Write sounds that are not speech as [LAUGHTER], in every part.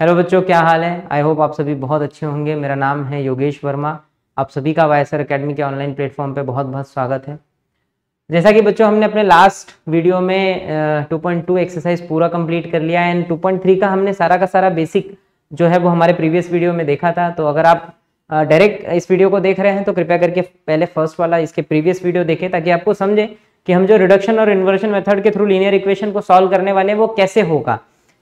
hello बच्चों क्या हाल है आई होप आप सभी बहुत अच्छे होंगे मेरा नाम है योगेश वर्मा आप सभी का वाई एकेडमी अकेडमी के ऑनलाइन प्लेटफॉर्म पे बहुत बहुत स्वागत है जैसा कि बच्चों हमने अपने लास्ट वीडियो में टू पॉइंट टू एक्सरसाइज पूरा कंप्लीट कर लिया एंड टू पॉइंट थ्री का हमने सारा का सारा बेसिक जो है वो हमारे प्रीवियस वीडियो में देखा था तो अगर आप डायरेक्ट इस वीडियो को देख रहे हैं तो कृपया करके पहले फर्स्ट वाला इसके प्रीवियस वीडियो देखें ताकि आपको समझे कि हम जो रिडक्शन और इन्वर्शन मेथड के थ्रू लीनियर इक्वेशन को सॉल्व करने वाले हैं वो कैसे होगा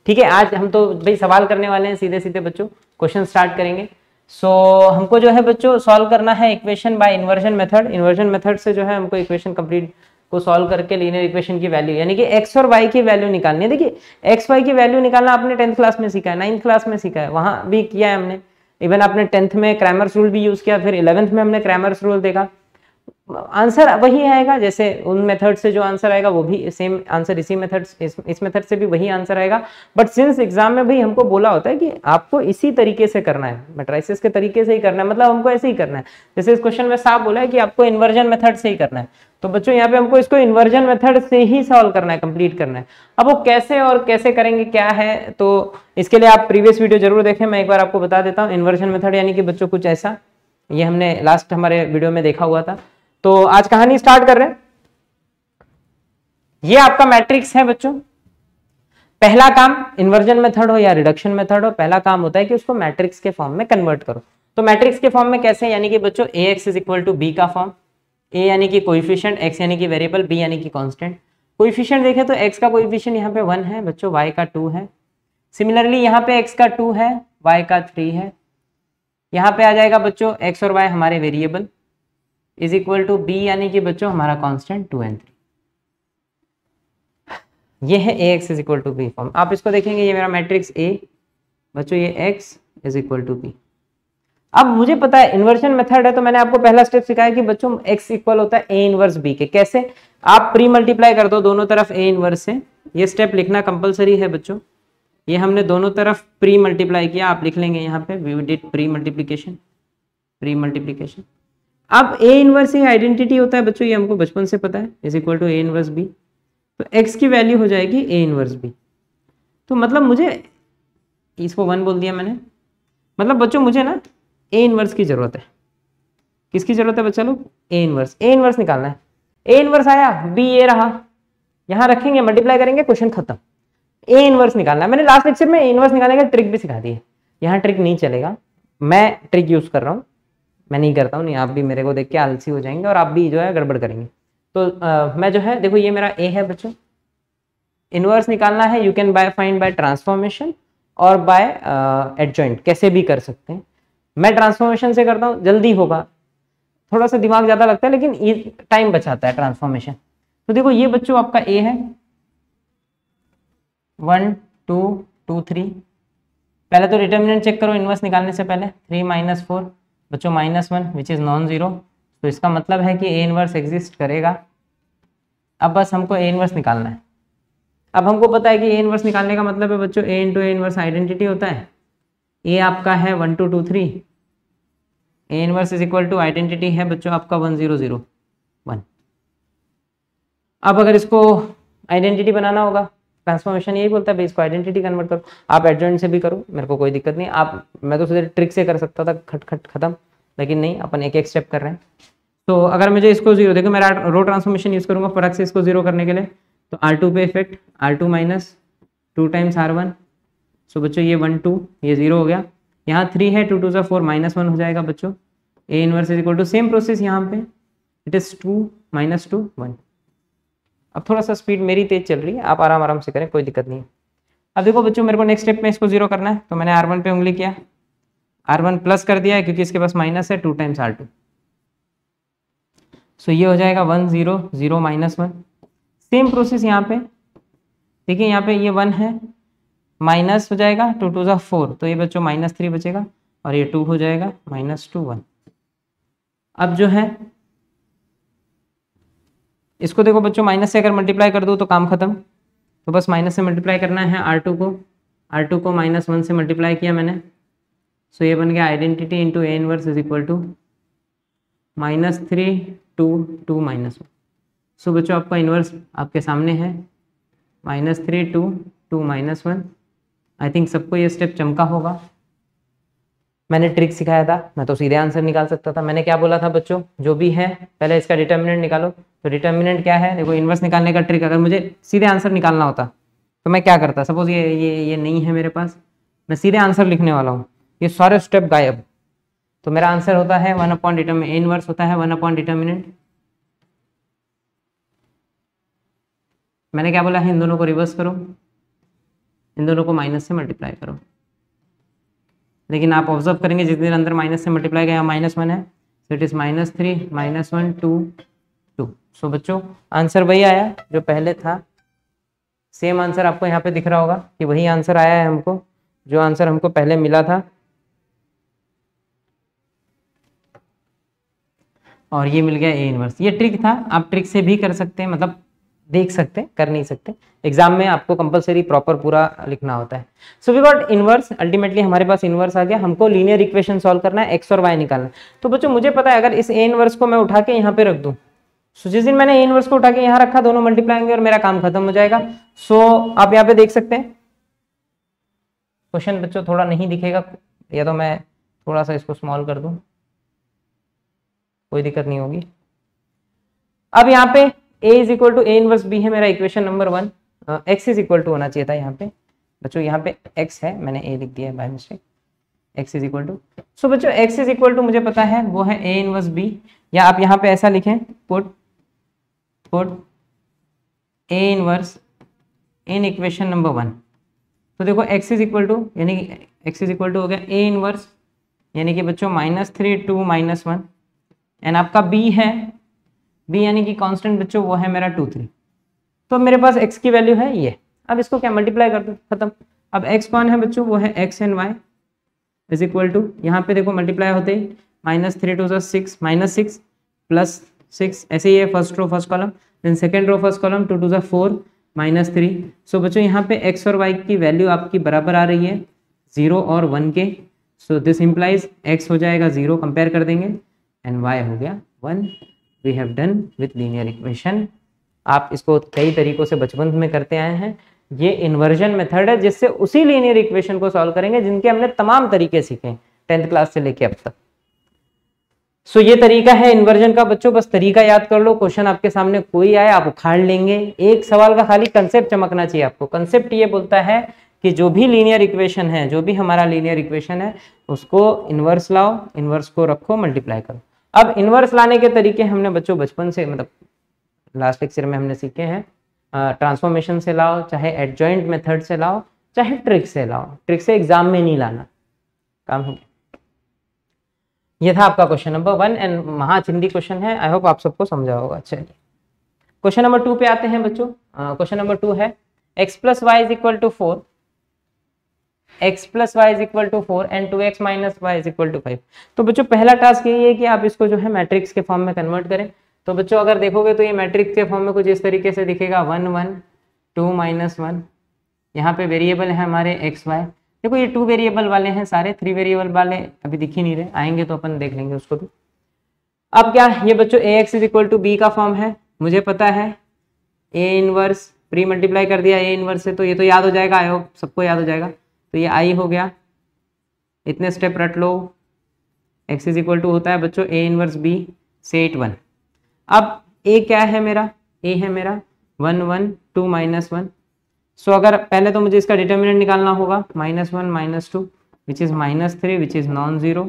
ठीक है आज हम तो भाई सवाल करने वाले हैं सीधे सीधे बच्चों क्वेश्चन स्टार्ट करेंगे सो so, हमको जो है बच्चों सॉल्व करना है equation by inversion method inversion method से जो है हमको इक्वेशन कंप्लीट को सॉल्व करके लीनियर इक्वेशन की वैल्यू यानी कि एक्स और वाई की वैल्यू निकालनी है देखिए एक्स वाई की वैल्यू निकालना आपने टेंथ क्लास में सीखा है नाइन्थ क्लास में सीखा है वहाँ भी किया है हमने इवन आपने टेंथ में क्रैमर्स रूल भी यूज़ किया फिर इलेवंथ में हमने क्रैमर्स रूल देखा आंसर वही आएगा जैसे उन मेथड से जो आंसर आएगा वो भी सेम आंसर इसी मेथड इस, मेथड से भी वही आंसर आएगा बट सिंस एग्जाम में भाई हमको बोला होता है कि आपको इसी तरीके से करना है मेट्राइसिस के तरीके से ही करना है मतलब हमको ऐसे ही करना है जैसे इस क्वेश्चन में साफ बोला है कि आपको इन्वर्जन मेथड से ही करना है तो बच्चों यहाँ पे हमको इसको इन्वर्जन मेथड से ही सॉल्व करना है कंप्लीट करना है अब वो कैसे और कैसे करेंगे क्या है तो इसके लिए आप प्रीवियस वीडियो जरूर देखें मैं एक बार आपको बता देता हूँ इन्वर्जन मेथड यानी कि बच्चों कुछ ऐसा ये हमने लास्ट हमारे वीडियो में देखा हुआ था तो आज कहानी स्टार्ट कर रहे हैं ये आपका मैट्रिक्स है बच्चों पहला काम इन्वर्जन मेथड हो या रिडक्शन मेथड हो पहला काम होता है कि उसको मैट्रिक्स के फॉर्म में कन्वर्ट करो तो मैट्रिक्स के फॉर्म में कैसे यानी कि बच्चों A X is equal to B का फॉर्म ए यानी कि कोइफिशियंट एक्स यानी कि वेरिएबल बी यानी कि कांस्टेंट कोइफिशियंट देखें तो एक्स का कोइफिशियंट यहाँ पे वन है बच्चों वाई का टू है सिमिलरली यहाँ पे एक्स का टू है वाई का थ्री है यहाँ पे आ जाएगा बच्चों एक्स और वाई हमारे variable is equal to B यानी कि बच्चों हमारा कांस्टेंट टू एन थ्री ये है A X is equal to B form आप इसको देखेंगे ये मेरा मैट्रिक्स ए बच्चों ये X is equal to B अब मुझे पता है इन्वर्शन मेथड है तो मैंने आपको पहला स्टेप सिखाया कि बच्चों एक्स इक्वल होता है ए इनवर्स बी के कैसे आप प्री मल्टीप्लाई कर दो दोनों तरफ ए इनवर्स से ये स्टेप लिखना कंपलसरी है बच्चों ये हमने दोनों तरफ प्री मल्टीप्लाई किया आप लिख लेंगे यहाँ पे we did pre multiplication pre multiplication अब ए इनवर्स ये आइडेंटिटी होता है बच्चों ये हमको बचपन से पता है is equal to A inverse B तो एक्स की वैल्यू हो जाएगी ए इनवर्स बी तो मतलब मुझे इसको वन बोल दिया मैंने मतलब बच्चों मुझे ना ए इनवर्स की ज़रूरत है किसकी ज़रूरत है बच्चा लोग ए इनवर्स ए इनवर्स निकालना है ए इनवर्स आया बी ए रहा यहाँ रखेंगे मल्टीप्लाई करेंगे क्वेश्चन खत्म ए इनवर्स निकालना है मैंने लास्ट लेक्चर में ए इनवर्स निकालने का ट्रिक भी सिखा दी है यहाँ ट्रिक नहीं चलेगा मैं ट्रिक यूज़ कर रहा हूँ मैं नहीं करता हूँ नहीं आप भी मेरे को देख के आलसी हो जाएंगे और आप भी जो है गड़बड़ करेंगे तो आ, मैं जो है देखो ये मेरा ए है बच्चों इनवर्स निकालना है you can by find by transformation और बाय एडजॉइंट कैसे भी कर सकते हैं मैं ट्रांसफॉर्मेशन से करता हूँ जल्दी होगा थोड़ा सा दिमाग ज़्यादा लगता है लेकिन ये टाइम बचाता है ट्रांसफॉर्मेशन तो देखो ये बच्चों आपका ए है वन टू टू थ्री पहले तो डिटर्मिनेंट चेक करो इन्वर्स निकालने से पहले थ्री माइनस फोर बच्चों minus one which is non zero तो इसका मतलब है कि ए इनवर्स एग्जिस्ट करेगा अब बस हमको ए इनवर्स निकालना है अब हमको पता है कि ए इनवर्स निकालने का मतलब है बच्चों A into A inverse identity होता है ए आपका है one two two three A inverse is equal to identity है बच्चों आपका वन जीरो जीरो वन अब अगर इसको आइडेंटिटी बनाना होगा ट्रांसफॉर्मेशन यही बोलता है भाई इसको आइडेंटिटी कन्वर्ट करो आप एडजॉइंट से भी करो मेरे को कोई दिक्कत नहीं आप मैं तो सीधे ट्रिक से कर सकता था खट खट खत्म लेकिन नहीं अपन एक एक स्टेप कर रहे हैं तो अगर मुझे इसको जीरो देखो मेरा रो ट्रांसफॉर्मेशन यूज़ करूंगा फर्क से इसको जीरो करने के लिए तो आर टू पे effect R two minus two times R one so बच्चों ये वन टू ये जीरो हो गया यहाँ थ्री है टू टू सा फोर माइनस वन हो जाएगा बच्चों A inverse is equal to same process यहाँ पे it is two minus two one अब थोड़ा सा स्पीड मेरी तेज चल रही है आप आराम आराम से करें कोई दिक्कत नहीं है अब देखो बच्चों मेरे को नेक्स्ट स्टेप में इसको जीरो करना है तो मैंने आर वन पे उंगली किया आर वन प्लस कर दिया है क्योंकि इसके पास माइनस है two times R two so ये हो जाएगा one zero zero minus one same process यहाँ पे देखिए यहाँ पे ये वन है माइनस हो जाएगा टू टू जो फोर तो ये बच्चों माइनस थ्री बचेगा और ये टू हो जाएगा माइनस टू वन अब जो है इसको देखो बच्चों माइनस से अगर मल्टीप्लाई कर दो तो काम खत्म तो बस माइनस से मल्टीप्लाई करना है आर टू को आर टू को माइनस वन से मल्टीप्लाई किया मैंने सो ये बन गया identity into A inverse is equal to minus three two two minus one so बच्चों आपका इनवर्स आपके सामने है minus three two two minus one I think सबको ये स्टेप चमका होगा मैंने ट्रिक सिखाया था मैं तो सीधे आंसर निकाल सकता था मैंने क्या बोला था बच्चों जो भी है पहले इसका डिटर्मिनेंट निकालो तो डिटर्मिनेंट क्या है देखो इन्वर्स निकालने का ट्रिक अगर मुझे सीधे आंसर निकालना होता तो मैं क्या करता सपोज ये ये ये नहीं है मेरे पास मैं सीधे आंसर लिखने वाला हूँ ये सारे स्टेप गायब तो मेरा आंसर होता है वन अपॉइंट डिटर्मिन इनवर्स होता है वन अपॉइंट डिटर्मिनेंट मैंने क्या बोला है इन दोनों को रिवर्स करो इन दोनों को माइनस से मल्टीप्लाई करो लेकिन आप ऑब्जर्व करेंगे जितने अंदर माइनस से मल्टीप्लाई गया माइनस वन है so it is minus three minus one two two so बच्चों आंसर वही आया जो पहले था सेम आंसर आपको यहाँ पे दिख रहा होगा कि वही आंसर आया है हमको जो आंसर हमको पहले मिला था और ये मिल गया ए इनवर्स ये ट्रिक था आप ट्रिक से भी कर सकते हैं मतलब देख सकते हैं कर नहीं सकते एग्जाम में आपको कंपलसरी प्रॉपर पूरा लिखना होता है so we got inverse ultimately हमारे पास इनवर्स आ गया हमको लीनियर इक्वेशन सॉल्व करना है एक्स और वाई निकालना तो बच्चों मुझे पता है अगर इस ए इनवर्स को मैं उठा के यहाँ पे रख दूँ सो जिस दिन मैंने ए इनवर्स को उठा के यहाँ रखा दोनों मल्टीप्लाई होंगे और मेरा काम खत्म हो जाएगा सो so, आप यहाँ पे देख सकते हैं क्वेश्चन बच्चों थोड़ा नहीं दिखेगा या तो मैं थोड़ा सा इसको स्मॉल कर दू कोई दिक्कत नहीं होगी अब यहाँ पे A is equal to A inverse B है मेरा equation number one X is equal to होना चाहिए था यहाँ पे बच्चों यहाँ पे एक्स है मैंने ए लिख दिया है by mistake X is equal to so बच्चों एक्स इज इक्वल टू मुझे पता है वो है ए इनवर्स बी या आप यहाँ पे ऐसा लिखें put put A inverse in equation number one तो देखो एक्स इज इक्वल टू यानी कि एक्स इज इक्वल टू हो गया ए इनवर्स यानी कि बच्चों minus three two minus one and आपका बी है बी यानी कि कांस्टेंट बच्चों वो है मेरा टू थ्री तो मेरे पास एक्स की वैल्यू है ये अब इसको क्या मल्टीप्लाई कर दो खत्म अब एक्स कौन है बच्चों वो है X and Y is equal to यहाँ पे देखो मल्टीप्लाई होते ही minus three two six minus six plus six ऐसे ही है first row first column then second row first column two two ज़ा फोर माइनस थ्री सो बच्चों यहाँ पे एक्स और वाई की वैल्यू आपकी बराबर आ रही है ज़ीरो और वन के सो दिस इम्प्लाइज एक्स हो जाएगा ज़ीरो कंपेयर कर देंगे एंड वाई हो गया one we have done with linear equation आप इसको कई तरीकों से बचपन में करते आए हैं ये इन्वर्जन मेथड है जिससे उसी लीनियर इक्वेशन को सॉल्व करेंगे जिनके हमने तमाम तरीके सीखे टेंथ क्लास से लेके अब तक सो so, ये तरीका है इन्वर्जन का बच्चों बस तरीका याद कर लो क्वेश्चन आपके सामने कोई आए आप उखाड़ लेंगे एक सवाल का खाली कंसेप्ट चमकना चाहिए आपको कंसेप्ट ये बोलता है कि जो भी लीनियर इक्वेशन है जो भी हमारा लीनियर इक्वेशन है उसको इन्वर्स लाओ इन्वर्स को रखो मल्टीप्लाई करो अब इन्वर्स लाने के तरीके हमने बच्चों बचपन से मतलब लास्ट लेक्चर में हमने सीखे हैं ट्रांसफॉर्मेशन से लाओ चाहे एडजॉइंट मेथड से लाओ चाहे ट्रिक से लाओ ट्रिक से एग्जाम में नहीं लाना काम हो गया ये था आपका क्वेश्चन नंबर वन एंड महाचिंदी क्वेश्चन है आई होप आप सबको समझा होगा चलिए क्वेश्चन नंबर टू पे आते हैं बच्चों क्वेश्चन नंबर टू है X plus Y is equal to four X plus Y is equal to four and two X minus Y is equal to five तो बच्चों पहला टास्क यही है कि आप इसको जो है मैट्रिक्स के फॉर्म में कन्वर्ट करें तो बच्चों अगर देखोगे तो ये मैट्रिक्स के फॉर्म में कुछ इस तरीके से दिखेगा one one two minus one यहाँ पे वेरिएबल है हमारे एक्स वाई देखो ये टू वेरिएबल वाले हैं सारे थ्री वेरिएबल वाले अभी दिख ही नहीं रहे आएंगे तो अपन देख लेंगे उसको भी अब क्या ये बच्चों A X is equal to B का फॉर्म है मुझे पता है ए इनवर्स प्री मल्टीप्लाई कर दिया ए इनवर्स से तो ये तो याद हो जाएगा आई सबको याद हो जाएगा तो ये आई हो गया इतने स्टेप रट लो एक्स इज इक्वल टू होता है बच्चों A inverse B set one अब ए क्या है मेरा ए है मेरा one one two minus one so अगर पहले तो मुझे इसका डिटर्मिनेंट निकालना होगा minus one minus two which is minus three which is non zero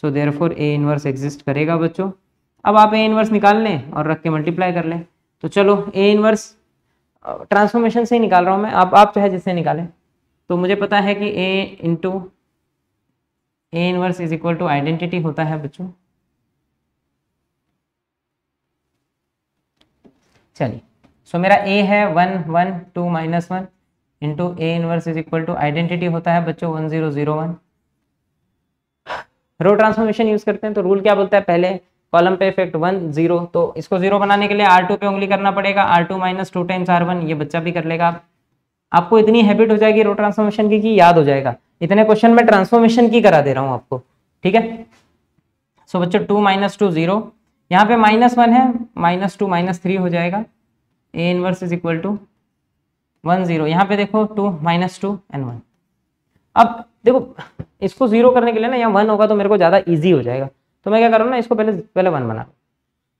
so therefore A inverse exist करेगा बच्चों अब आप ए इनवर्स निकाल लें और रख के मल्टीप्लाई कर लें तो चलो ए इनवर्स ट्रांसफॉर्मेशन से ही निकाल रहा हूँ मैं आप आप चाहे जिससे निकालें तो मुझे पता है कि A into A inverse is equal to identity होता है बच्चों चलिए सो so, मेरा ए है one one two minus one into A inverse is equal to identity होता है बच्चों one zero zero one row transformation use करते हैं तो रूल क्या बोलता है पहले कॉलम पे इफेक्ट वन जीरो तो इसको जीरो बनाने के लिए आर टू पे उंगली करना पड़ेगा R two minus two times R one ये बच्चा भी कर लेगा आप आपको इतनी हैबिट हो जाएगी रो ट्रांसफॉर्मेशन की कि याद हो जाएगा इतने क्वेश्चन में ट्रांसफॉर्मेशन की करा दे रहा हूँ आपको ठीक है सो so, बच्चों टू माइनस टू जीरो यहाँ पे माइनस वन है माइनस टू माइनस थ्री हो जाएगा A inverse is equal to one zero यहाँ पे देखो two minus two and one अब देखो इसको जीरो करने के लिए ना यहाँ वन होगा तो मेरे को ज़्यादा ईजी हो जाएगा तो मैं क्या करूँ ना इसको पहले पहले वन बना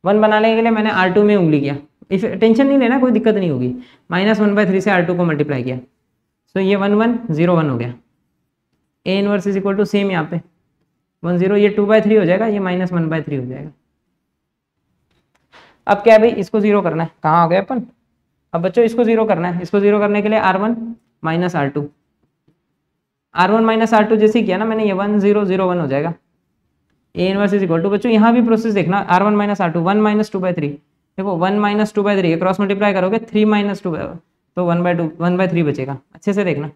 वन बनाने के लिए मैंने आर टू में उंगली किया इफ टेंशन नहीं लेना कोई दिक्कत नहीं होगी माइनस वन बाय थ्री से आर टू को मल्टीप्लाई किया सो so, ये वन वन जीरो वन हो गया A inverse is equal to same यहाँ पे वन जीरो ये टू बाई थ्री हो जाएगा ये माइनस वन बाई थ्री हो जाएगा अब क्या है भाई इसको जीरो करना है कहाँ हो गया अपन अब बच्चों इसको जीरो करना है इसको जीरो करने के लिए R one minus R two R one minus R two जैसे किया ना मैंने ये वन जीरो जीरो वन हो जाएगा A inverse is equal to बच्चों यहाँ भी प्रोसेस देखना R one minus R two one minus two by three देखो one minus two by three cross multiply करोगे थ्री माइनस टू तो one by two one by three बचेगा अच्छे से देखना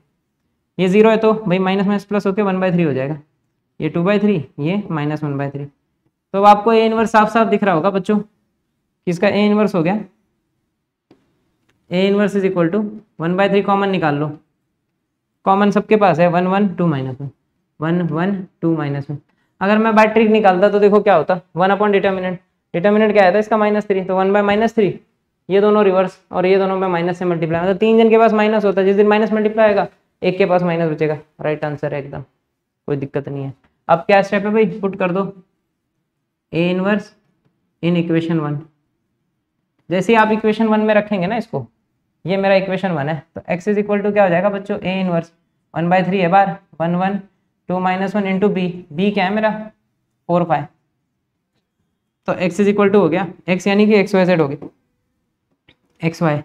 ये जीरो है तो भाई माइनस माइनस प्लस होकर वन बाय थ्री हो जाएगा ये टू बाय थ्री ये माइनस वन बाय थ्री तो अब आपको ए इनवर्स साफ साफ दिख रहा होगा बच्चों किसका ए इनवर्स हो गया A inverse is equal to one by three common निकाल लो कॉमन सबके पास है one one two minus one one one two minus one अगर मैं बाय ट्रिक निकालता तो देखो क्या होता वन अपॉन डिटर्मिनेंट डिटर्मिनेंट क्या है तो इसका माइनस थ्री तो वन बाय माइनस थ्री ये दोनों रिवर्स और ये दोनों में माइनस से मल्टीप्लाई मतलब तो तीन जन के पास माइनस होता है जिस दिन माइनस मल्टीप्लाई आएगा एक के पास माइनस बचेगा राइट आंसर है एकदम कोई दिक्कत नहीं है अब क्या स्टेप है भाई पुट कर दो A inverse in equation one जैसे ही आप इक्वेशन वन में रखेंगे ना इसको ये मेरा इक्वेशन वन है तो एक्स इज इक्वल टू क्या हो जाएगा बच्चों A inverse one by three है बार one one two minus one into B B क्या है मेरा फोर फाइव तो x इज इक्वल टू हो गया x यानी कि एक्स वाई सेट हो गया X Y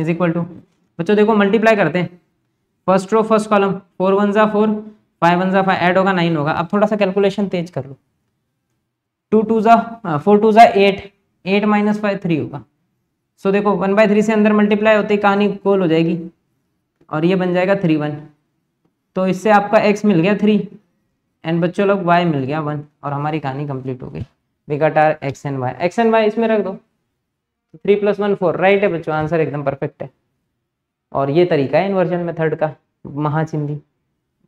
is equal to बच्चों देखो मल्टीप्लाई करते हैं first row first column four one ज़ा फोर फाइव वन ज़ा फाइव एड होगा नाइन होगा अब थोड़ा सा कैलकुलेशन तेज कर लो टू टू ज़ा फोर टू ज़ा eight eight minus five three होगा सो so, देखो वन बाय थ्री से अंदर मल्टीप्लाई होती कहानी गोल हो जाएगी और ये बन जाएगा थ्री वन तो इससे आपका एक्स मिल गया थ्री एंड बच्चों लोग वाई मिल गया वन और हमारी कहानी कंप्लीट हो गई we got R X and Y X and Y इसमें रख दो three plus one four right है बच्चों आंसर एकदम परफेक्ट है और ये तरीका है इन्वर्जन मेथड का महाचिंदी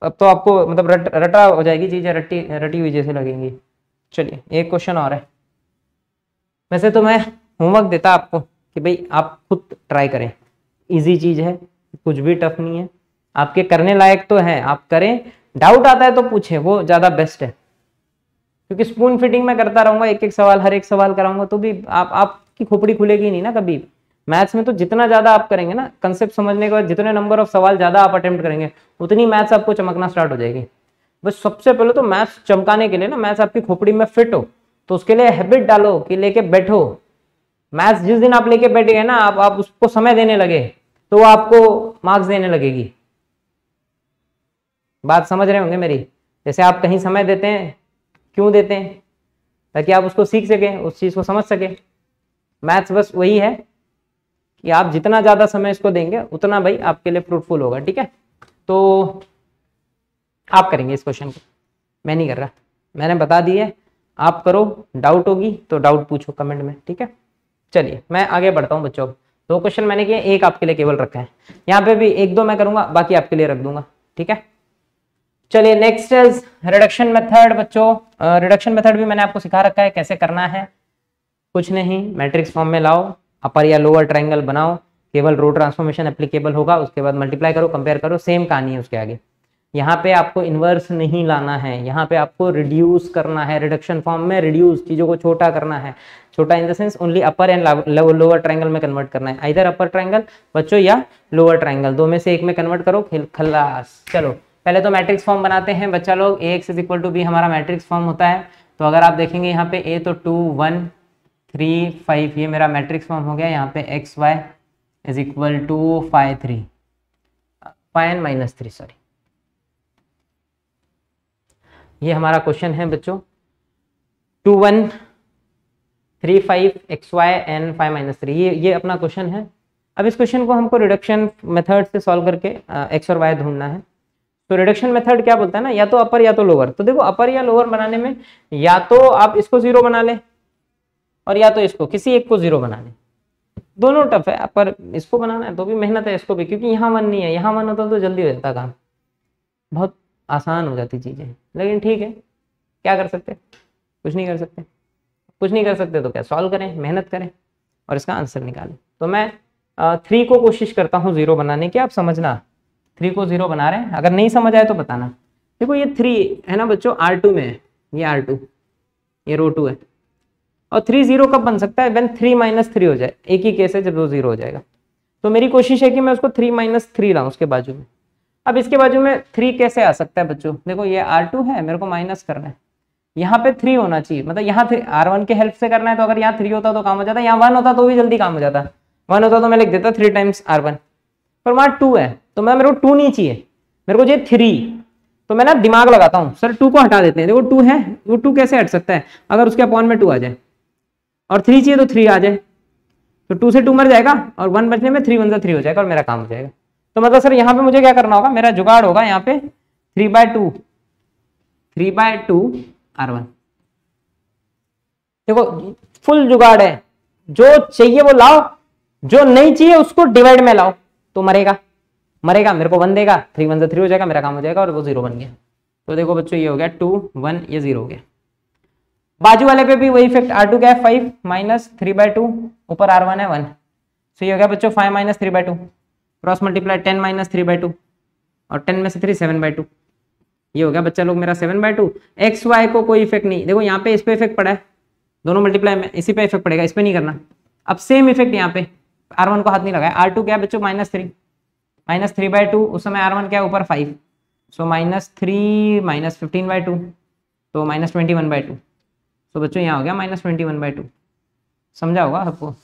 अब तो आपको मतलब रट रटा हो जाएगी चीज़ें रटी रटी हुई जैसे लगेंगी चलिए एक क्वेश्चन और है वैसे तो मैं होमवर्क देता आपको कि भाई आप खुद ट्राई करें इजी चीज़ है कुछ भी टफ नहीं है आपके करने लायक तो है आप करें डाउट आता है तो पूछे वो ज्यादा बेस्ट है क्योंकि स्पून फिटिंग में करता रहूंगा एक एक सवाल हर एक सवाल कराऊंगा तो भी आप आपकी खोपड़ी खुलेगी नहीं ना कभी मैथ्स में तो जितना ज्यादा आप करेंगे ना कंसेप्ट समझने के बाद जितने नंबर ऑफ सवाल ज्यादा आप अटेम्प्ट करेंगे उतनी मैथ्स आपको चमकना स्टार्ट हो जाएगी बस सबसे पहले तो मैथ्स चमकाने के लिए ना मैथ्स आपकी खोपड़ी में फिट हो तो उसके लिए हैबिट डालो कि लेके बैठो मैथ्स जिस दिन आप लेके बैठे ना आप आप उसको समय देने लगे तो आपको मार्क्स देने लगेगी बात समझ रहे होंगे मेरी जैसे आप कहीं समय देते हैं क्यों देते हैं ताकि आप उसको सीख सकें उस चीज़ को समझ सके मैथ्स बस वही है कि आप जितना ज़्यादा समय इसको देंगे उतना भाई आपके लिए फ्रूटफुल होगा ठीक है तो आप करेंगे इस क्वेश्चन को मैं नहीं कर रहा मैंने बता दी है आप करो डाउट होगी तो डाउट पूछो कमेंट में ठीक है चलिए मैं आगे बढ़ता हूँ बच्चों दो क्वेश्चन मैंने किए एक आपके लिए केवल रखा है यहाँ पे भी एक दो मैं करूँगा बाकी आपके लिए रख दूंगा ठीक है चलिए नेक्स्ट इज रिडक्शन मेथड बच्चों रिडक्शन मेथड भी मैंने आपको सिखा रखा है कैसे करना है कुछ नहीं मैट्रिक्स फॉर्म में लाओ अपर या लोअर ट्राइंगल बनाओ केवल रो ट्रांसफॉर्मेशन एप्लीकेबल होगा उसके बाद मल्टीप्लाई करो कंपेयर करो सेम कहानी है उसके आगे यहाँ पे आपको इन्वर्स नहीं लाना है यहाँ पे आपको रिड्यूस करना है रिडक्शन फॉर्म में रिड्यूस चीज़ों को छोटा करना है छोटा in the sense only upper and lower triangle में कन्वर्ट करना है इधर अपर ट्राइंगल बच्चों या लोअर ट्राइंगल दो में से एक में कन्वर्ट करो खिल खलास चलो पहले तो मैट्रिक्स फॉर्म बनाते हैं बच्चा लोग A X is equal to B हमारा मैट्रिक्स फॉर्म होता है तो अगर आप देखेंगे यहाँ पे ए तो टू वन थ्री फाइव ये मेरा मैट्रिक्स फॉर्म हो गया यहाँ पे x Y is equal to five three five N minus three sorry ये हमारा क्वेश्चन है बच्चों two one three five X Y N five minus three ये ये अपना क्वेश्चन है अब इस क्वेश्चन को हमको रिडक्शन मेथड से सॉल्व करके एक्स और वाई ढूंढना है तो रिडक्शन मेथड क्या बोलता है ना या तो अपर या तो लोअर तो देखो अपर या लोअर बनाने में या तो आप इसको जीरो बना लें और या तो इसको किसी एक को जीरो बना लें दोनों टफ है अपर इसको बनाना है तो भी मेहनत है इसको भी क्योंकि यहाँ वन नहीं है यहाँ वन होता तो जल्दी हो जाता काम बहुत आसान हो जाती चीज़ें लेकिन ठीक है क्या कर सकते कुछ नहीं कर सकते कुछ नहीं कर सकते तो क्या सॉल्व करें मेहनत करें और इसका आंसर निकालें तो मैं थ्री को कोशिश करता हूँ ज़ीरो बनाने की आप समझना थ्री को जीरो बना रहे हैं अगर नहीं समझ आए तो बताना देखो ये थ्री है ना बच्चों आर टू में है ये आर टू ये रो टू है और थ्री जीरो कब बन सकता है वेन थ्री माइनस थ्री हो जाए एक ही केस है जब वो जीरो हो जाएगा तो मेरी कोशिश है कि मैं उसको थ्री माइनस थ्री लाऊं उसके बाजू में अब इसके बाजू में थ्री कैसे आ सकता है बच्चों देखो ये आर टू है मेरे को माइनस करना है यहाँ पे थ्री होना चाहिए मतलब यहाँ थ्री आर वन के हेल्प से करना है तो अगर यहाँ थ्री होता तो काम हो जाता है यहाँ वन होता तो भी जल्दी काम हो जाता वन होता तो मैं लिख देता थ्री टाइम्स आर वन पर वहाँ टू है तो मैं मेरे को टू नहीं चाहिए मेरे को चाहिए थ्री तो मैं ना दिमाग लगाता हूँ सर टू को हटा देते हैं देखो टू है वो टू कैसे हट सकता है अगर उसके अपॉन में टू आ जाए और थ्री चाहिए तो थ्री आ जाए तो टू से टू मर जाएगा और वन बचने में थ्री वन से थ्री हो जाएगा और मेरा काम हो जाएगा तो मतलब सर यहाँ पे मुझे क्या करना होगा मेरा जुगाड़ होगा यहाँ पे three by two three by two R one देखो फुल जुगाड़ है जो चाहिए वो लाओ जो नहीं चाहिए उसको डिवाइड में लाओ तो मरेगा मरेगा मेरे को वन देगा थ्री वन से थ्री हो जाएगा मेरा काम हो जाएगा और वो जीरो बन गया तो देखो बच्चों ये हो गया टू वन ये जीरो हो गया बाजू वाले पे भी वही इफेक्ट आर टू क्या five minus three by two ऊपर आर वन है वन सो ये हो गया बच्चों five minus three by two cross multiply ten minus three by two और टेन में से थ्री सेवन बाय टू ये हो गया बच्चा लोग मेरा seven by two X Y को कोई इफेक्ट नहीं देखो यहाँ पे इस पर इफेक्ट पड़ा है दोनों मल्टीप्लाई में इसी पे इफेक्ट पड़ेगा इस पर नहीं करना अब सेम इफेक्ट यहाँ पे आर वन को हाथ नहीं लगाया आर टू क्या बच्चों minus three minus three by two उस समय आर वन क्या है ऊपर five so minus three minus fifteen by two तो minus twenty one by two so बच्चों यहाँ हो गया minus twenty one by two समझा होगा आपको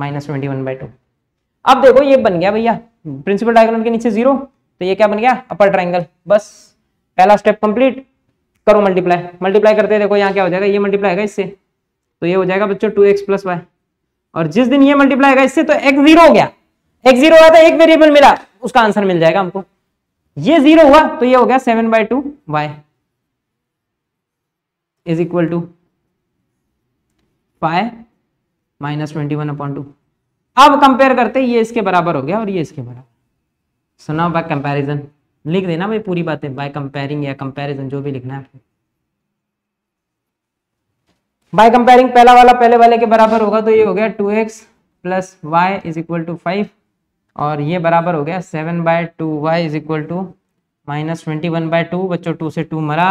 minus twenty one by two अब देखो ये बन गया भैया प्रिंसिपल डायग्राम के नीचे जीरो तो ये क्या बन गया अपर ट्राइंगल बस पहला स्टेप कंप्लीट करो मल्टीप्लाई मल्टीप्लाई करते देखो यहाँ क्या हो जाएगा ये मल्टीप्लाई है इससे तो ये हो जाएगा बच्चों टू एक्स प्लस वाई और जिस दिन ये मल्टीप्लाई होगा इससे तो एक्स जीरो हो गया एक्स जीरो हुआ तो एक वेरिएबल मिला उसका आंसर मिल जाएगा हमको ये जीरो हुआ तो ये हो गया seven by two Y is equal to five minus twenty one upon two अब कंपेयर करते ये इसके बराबर हो गया और ये इसके बराबर सुना बाय कंपैरिजन लिख देना भाई पूरी बातें बाय कंपेयरिंग या कंपैरिजन जो भी लिखना है आपको बाय कंपेयरिंग पहला वाला पहले वाले के बराबर होगा तो ये हो गया two x plus Y is equal to five और ये बराबर हो गया seven by two Y is equal to minus twenty one by two बच्चों टू से टू मरा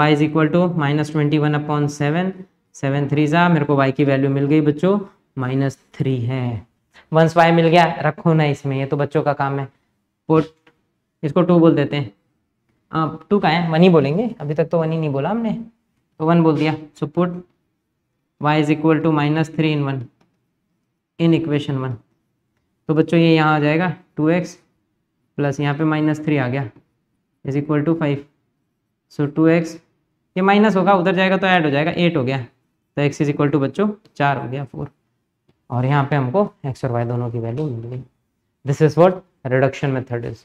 Y is equal to minus twenty one upon seven seven three जा मेरे को वाई की वैल्यू मिल गई बच्चों माइनस थ्री है वंस वाई मिल गया रखो ना इसमें ये तो बच्चों का काम है पुट इसको टू बोल देते हैं टू का है वन ही बोलेंगे अभी तक तो वन ही नहीं बोला हमने तो वन बोल दिया so put Y is equal to minus three in one in equation one तो बच्चों ये यहाँ आ जाएगा टू एक्स प्लस यहाँ पे माइनस थ्री आ गया is equal to five so two X ये माइनस होगा उधर जाएगा तो ऐड हो जाएगा एट हो गया तो एक्स इज इक्वल टू बच्चों चार हो गया फोर और यहाँ पे हमको एक्स और वाई दोनों की वैल्यू मिल गई this is what reduction method is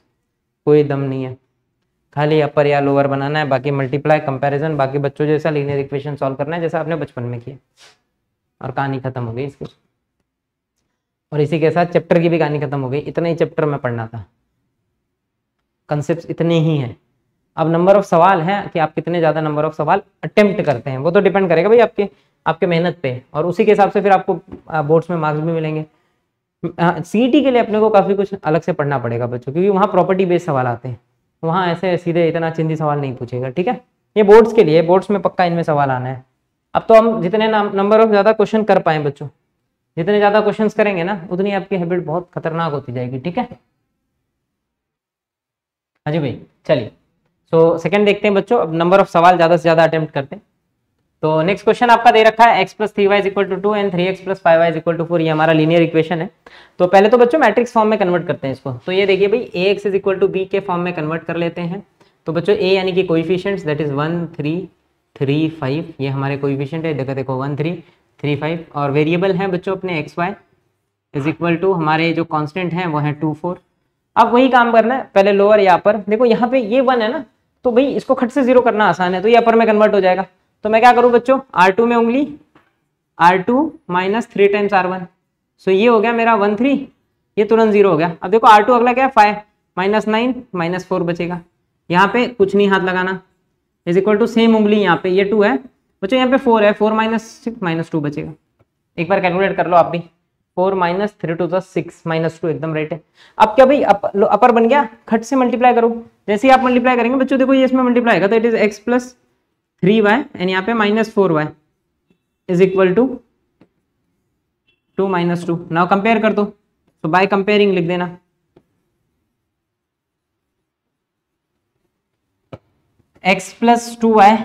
कोई दम नहीं है खाली अपर या लोअर बनाना है बाकी मल्टीप्लाई कंपैरिजन बाकी बच्चों जैसा लीनियर इक्वेशन सॉल्व करना है जैसा आपने बचपन में किया और कहानी खत्म हो गई इसकी और इसी के साथ चैप्टर की भी कहानी खत्म हो गई इतना ही चैप्टर में पढ़ना था कंसेप्ट इतने ही हैं अब नंबर ऑफ सवाल हैं कि आप कितने ज़्यादा नंबर ऑफ सवाल अटेम्प्ट करते हैं वो तो डिपेंड करेगा भाई आपके आपके मेहनत पे और उसी के हिसाब से फिर आपको बोर्ड्स में मार्क्स भी मिलेंगे सी e के लिए अपने को काफ़ी कुछ अलग से पढ़ना पड़ेगा बच्चों क्योंकि वहाँ प्रॉपर्टी बेस्ड सवाल आते हैं वहाँ ऐसे सीधे इतना चिंदी सवाल नहीं पूछेगा ठीक है ये बोर्ड्स के लिए बोर्ड्स में पक्का इनमें सवाल आना है अब तो हम जितने नंबर ऑफ ज़्यादा क्वेश्चन कर पाए बच्चों जितने ज़्यादा क्वेश्चन करेंगे ना उतनी आपकी हैबिट बहुत खतरनाक होती जाएगी ठीक है हाँ जी भाई चलिए सो सेकेंड देखते हैं बच्चों अब नंबर ऑफ सवाल ज़्यादा से ज़्यादा अटैम्प्ट करते हैं तो नेक्स्ट क्वेश्चन आपका दे रखा है X plus three Y equal to two and three X plus five Y equal to four ये हमारा लीनियर इक्वेशन है तो पहले तो बच्चों मैट्रिक्स फॉर्म में कन्वर्ट करते हैं इसको तो ये देखिए भाई A X is equal to B के फॉर्म में कन्वर्ट कर लेते हैं तो बच्चों ए यानी कि coefficients that is one three three five ये हमारे कोइफिशियंट है देखो देखो वन थ्री थ्री फाइव और वेरिएबल हैं बच्चों अपने X Y is equal to हमारे जो कॉन्स्टेंट हैं वो है टू फोर अब वही काम करना है पहले लोअर यहाँ पर देखो यहाँ पे ये वन है ना तो भाई इसको खट से जीरो करना आसान है तो ये अपर में कन्वर्ट हो जाएगा तो मैं क्या करूं बच्चों आर टू में उंगली R two minus three times R one so ये हो गया मेरा वन थ्री ये तुरंत जीरो हो गया अब देखो आर टू अगला क्या है five minus nine minus four बचेगा यहाँ पे कुछ नहीं हाथ लगाना इज इक्वल टू सेम उंगली यहाँ पे ये टू है बच्चों यहाँ पे फोर है four minus six minus two बचेगा एक बार कैलकुलेट कर लो आप भी फोर माइनस थ्री टू था सिक्स माइनस टू एकदम राइट है अब क्या भाई अप, अपर बन गया खट से मल्टीप्लाई करो जैसे ही आप मल्टीप्लाई करेंगे बच्चों देखो ये इसमें मल्टीप्लाई होगा तो it is x plus three Y and यहाँ पे minus four Y is equal to two minus two now compare कर दो तो बाय कंपेयरिंग लिख देना X plus two Y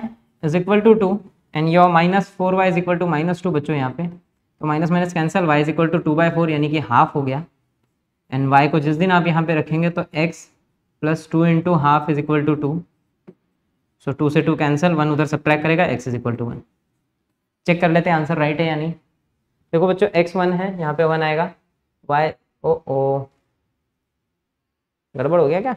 is equal to two and your minus four Y is equal to minus two बच्चों यहाँ पे तो minus minus cancel Y is equal to two by four यानी कि हाफ हो गया एंड वाई को जिस दिन आप यहाँ पे रखेंगे तो X plus two into half is equal to two so two से टू कैंसिल वन उधर सब करेगा X is equal to one check कर लेते हैं आंसर राइट है या नहीं देखो बच्चों एक्स वन है यहाँ पे वन आएगा वाई ओ ओ गड़बड़ हो गया क्या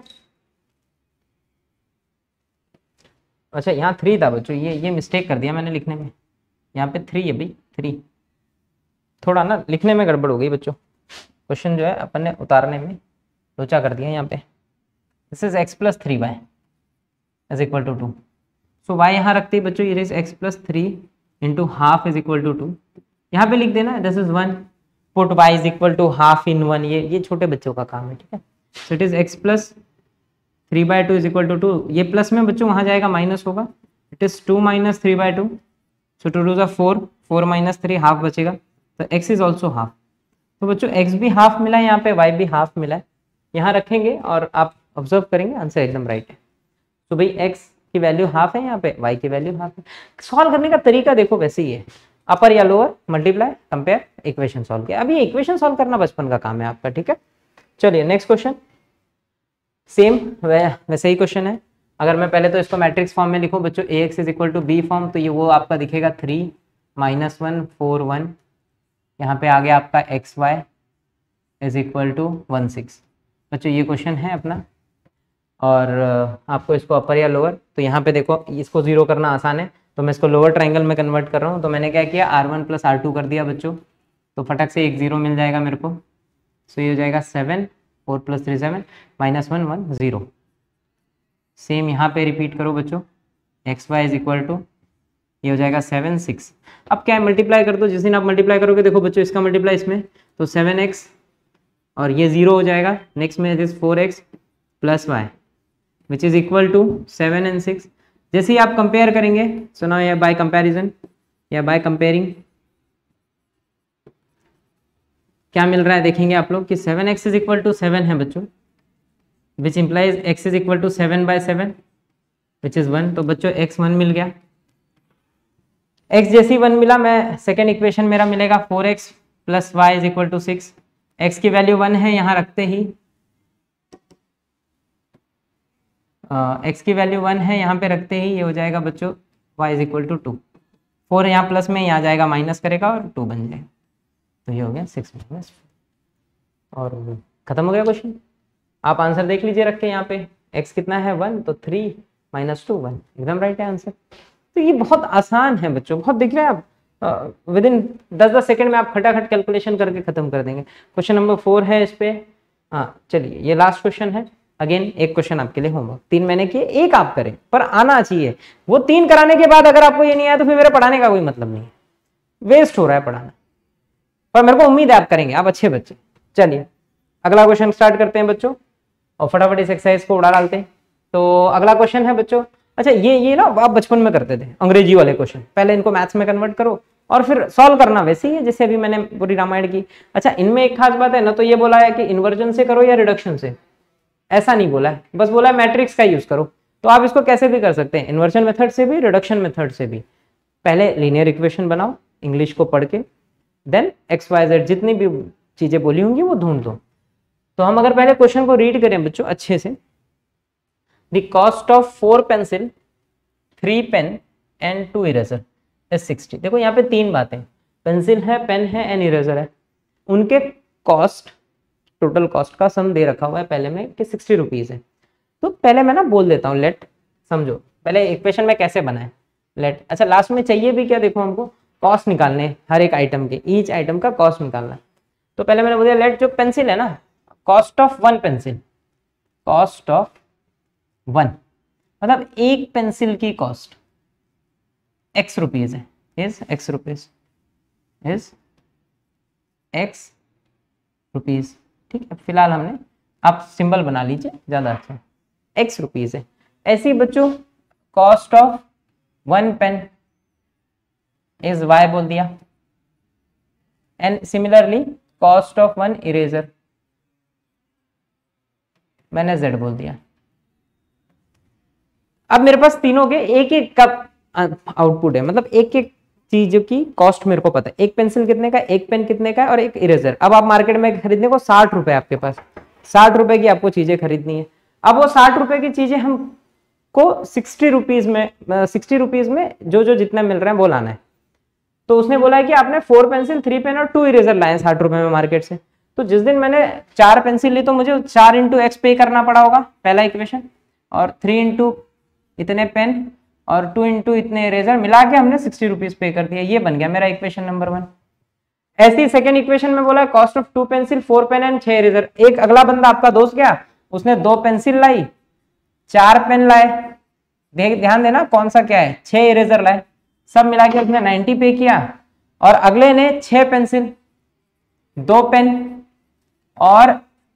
अच्छा यहाँ थ्री था बच्चों ये ये मिस्टेक कर दिया मैंने लिखने में यहाँ पे थ्री है भाई थ्री थोड़ा ना लिखने में गड़बड़ हो गई बच्चों क्वेश्चन जो है अपन ने उतारने में लोचा कर दिया यहाँ पे this is x plus three by is equal to two so Y यहाँ रखते हैं बच्चों is x plus three into half is equal to two यहाँ पे लिख देना this is one put Y is equal to half in one ये ये छोटे बच्चों का काम है ठीक है so it is x plus three by two is equal to two ये प्लस में बच्चों वहाँ जाएगा माइनस होगा it is two minus three by two so two two ज़ा four four minus three half बचेगा तो एक्स इज ऑल्सो हाफ तो बच्चों एक्स भी हाफ मिला है यहाँ पे वाई भी हाफ मिला है यहाँ रखेंगे और आप ऑब्जर्व करेंगे आंसर एकदम राइट है तो भाई एक्स की वैल्यू हाफ है यहाँ पे वाई की वैल्यू हाफ है सॉल्व करने का तरीका देखो वैसे ही है अपर या lower multiply compare equation solve किया अभी इक्वेशन सॉल्व करना बचपन का काम है आपका ठीक है चलिए नेक्स्ट क्वेश्चन सेम वैसे ही क्वेश्चन है अगर मैं पहले तो इसको मैट्रिक्स फॉर्म में लिखूं बच्चों A X is equal to B form तो ये वो आपका दिखेगा three minus one four one यहाँ पे आ गया आपका x Y is equal to one six बच्चों ये क्वेश्चन है अपना और आपको इसको अपर या लोअर तो यहाँ पे देखो इसको ज़ीरो करना आसान है तो मैं इसको लोअर ट्राइंगल में कन्वर्ट कर रहा हूँ तो मैंने क्या किया R one plus R two कर दिया बच्चों तो फटक से एक ज़ीरो मिल जाएगा मेरे को सो ये हो जाएगा seven four plus three seven minus one one zero same यहाँ पे रिपीट करो बच्चों x Y is equal to ये हो जाएगा सेवन सिक्स अब क्या है मल्टीप्लाई कर दो जिस दिन आप मल्टीप्लाई करोगे देखो बच्चों इसका मल्टीप्लाई इसमें तो सेवन एक्स और ये ज़ीरो हो जाएगा नेक्स्ट में this four X plus Y which is equal to seven and six जैसे ही आप कंपेयर करेंगे सो या बाय कंपैरिजन या बाय कंपेयरिंग क्या मिल रहा है देखेंगे आप लोग कि seven X is equal to seven है बच्चों which implies X is equal to seven by seven which is one तो बच्चों एक्स वन मिल गया एक्स जैसे ही वन मिला मैं सेकेंड इक्वेशन मेरा मिलेगा four X plus Y is equal to six X की वैल्यू वन है यहाँ रखते ही एक्स की वैल्यू वन है यहाँ पे रखते ही ये हो जाएगा बच्चों Y is equal to two four यहाँ प्लस में यहाँ जाएगा माइनस करेगा और टू बन जाएगा तो ये हो गया सिक्स माइनस और ख़त्म हो गया क्वेश्चन आप आंसर देख लीजिए रख के यहाँ पे एक्स कितना है वन तो थ्री माइनस टू वन एकदम राइट है आंसर तो ये बहुत आसान है बच्चों बहुत दिख रहे हैं आप विद इन दस दस सेकेंड में आप खटाखट कैलकुलेशन करके ख़त्म कर देंगे क्वेश्चन नंबर फोर है इस पर हाँ चलिए ये लास्ट क्वेश्चन है अगेन एक क्वेश्चन आपके लिए होमवर्क तीन मैंने किए एक आप करें पर आना चाहिए वो तीन कराने के बाद अगर आपको ये नहीं आया तो फिर मेरे पढ़ाने का कोई मतलब नहीं है वेस्ट हो रहा है पढ़ाना पर मेरे को उम्मीद है आप करेंगे आप अच्छे बच्चे चलिए अगला क्वेश्चन स्टार्ट करते हैं बच्चों और फटाफट इस एक्सरसाइज को उड़ा डालते हैं तो अगला क्वेश्चन है बच्चों अच्छा ये ये ना आप बचपन में करते थे अंग्रेजी वाले क्वेश्चन पहले इनको मैथ्स में कन्वर्ट करो और फिर सॉल्व करना वैसे ही है जैसे अभी मैंने पूरी रामायण की अच्छा इनमें एक खास बात है ना तो ये बोला है कि इन्वर्जन से करो या रिडक्शन से ऐसा नहीं बोला है बस बोला है मैट्रिक्स का यूज़ करो तो आप इसको कैसे भी कर सकते हैं इन्वर्जन मेथड से भी रिडक्शन मेथड से भी पहले लीनियर इक्वेशन बनाओ इंग्लिश को पढ़ के देन एक्स वाई जेड जितनी भी चीज़ें बोली होंगी वो ढूंढ दो तो हम अगर पहले क्वेश्चन को रीड करें बच्चों अच्छे से the cost of four pencil three pen and two eraser is sixty देखो यहाँ पे तीन बातें पेंसिल है पेन है एंड इरेजर है उनके कॉस्ट टोटल कॉस्ट का सम दे रखा हुआ है पहले में कि सिक्सटी रुपीज़ है तो पहले मैं ना बोल देता हूँ लेट समझो पहले इक्वेशन में कैसे बनाए लेट अच्छा लास्ट में चाहिए भी क्या देखो हमको कॉस्ट निकालने हर एक आइटम के ईच आइटम का कॉस्ट निकालना तो पहले मैंने बोला लेट जो पेंसिल है ना cost of one pencil cost of one मतलब एक पेंसिल की कॉस्ट एक्स रुपीज है is x rupees is x rupees ठीक है फिलहाल हमने आप सिंबल बना लीजिए ज़्यादा अच्छा एक्स रुपीज़ है ऐसे ही बच्चों cost of one pen is Y बोल दिया and similarly cost of one eraser मैंने जेड बोल दिया अब मेरे पास तीनों के एक एक का आउटपुट है मतलब एक एक चीज की कॉस्ट मेरे को पता है एक पेंसिल कितने का एक पेन कितने का है और एक इरेजर अब आप मार्केट में खरीदने को साठ रुपए आपके पास साठ रुपए की आपको चीजें खरीदनी है अब वो साठ रुपए की चीजें हम को सिक्सटी रुपीज में सिक्सटी रुपीज में जो जो जितना मिल रहा है वो लाना है तो उसने बोला है कि आपने फोर पेंसिल थ्री पेन और टू इरेजर लाए साठ रुपए में मार्केट से तो जिस दिन मैंने चार पेंसिल ली तो मुझे चार इंटू एक्स पे करना पड़ा होगा पहला इक्वेशन और थ्री इंटू इतने पेन और टू इंटू इतने इरेजर मिला के हमने सिक्सटी रुपीज पे कर दिया ये बन गया मेरा इक्वेशन नंबर वन ऐसी ही सेकेंड इक्वेशन में बोला cost of two pencil four pen and छह इरेजर एक अगला बंदा आपका दोस्त गया उसने दो पेंसिल लाई चार पेन लाए देख ध्यान देना कौन सा क्या है छह इरेजर लाए सब मिला के उसने नाइनटी पे किया और अगले ने छह पेंसिल दो पेन और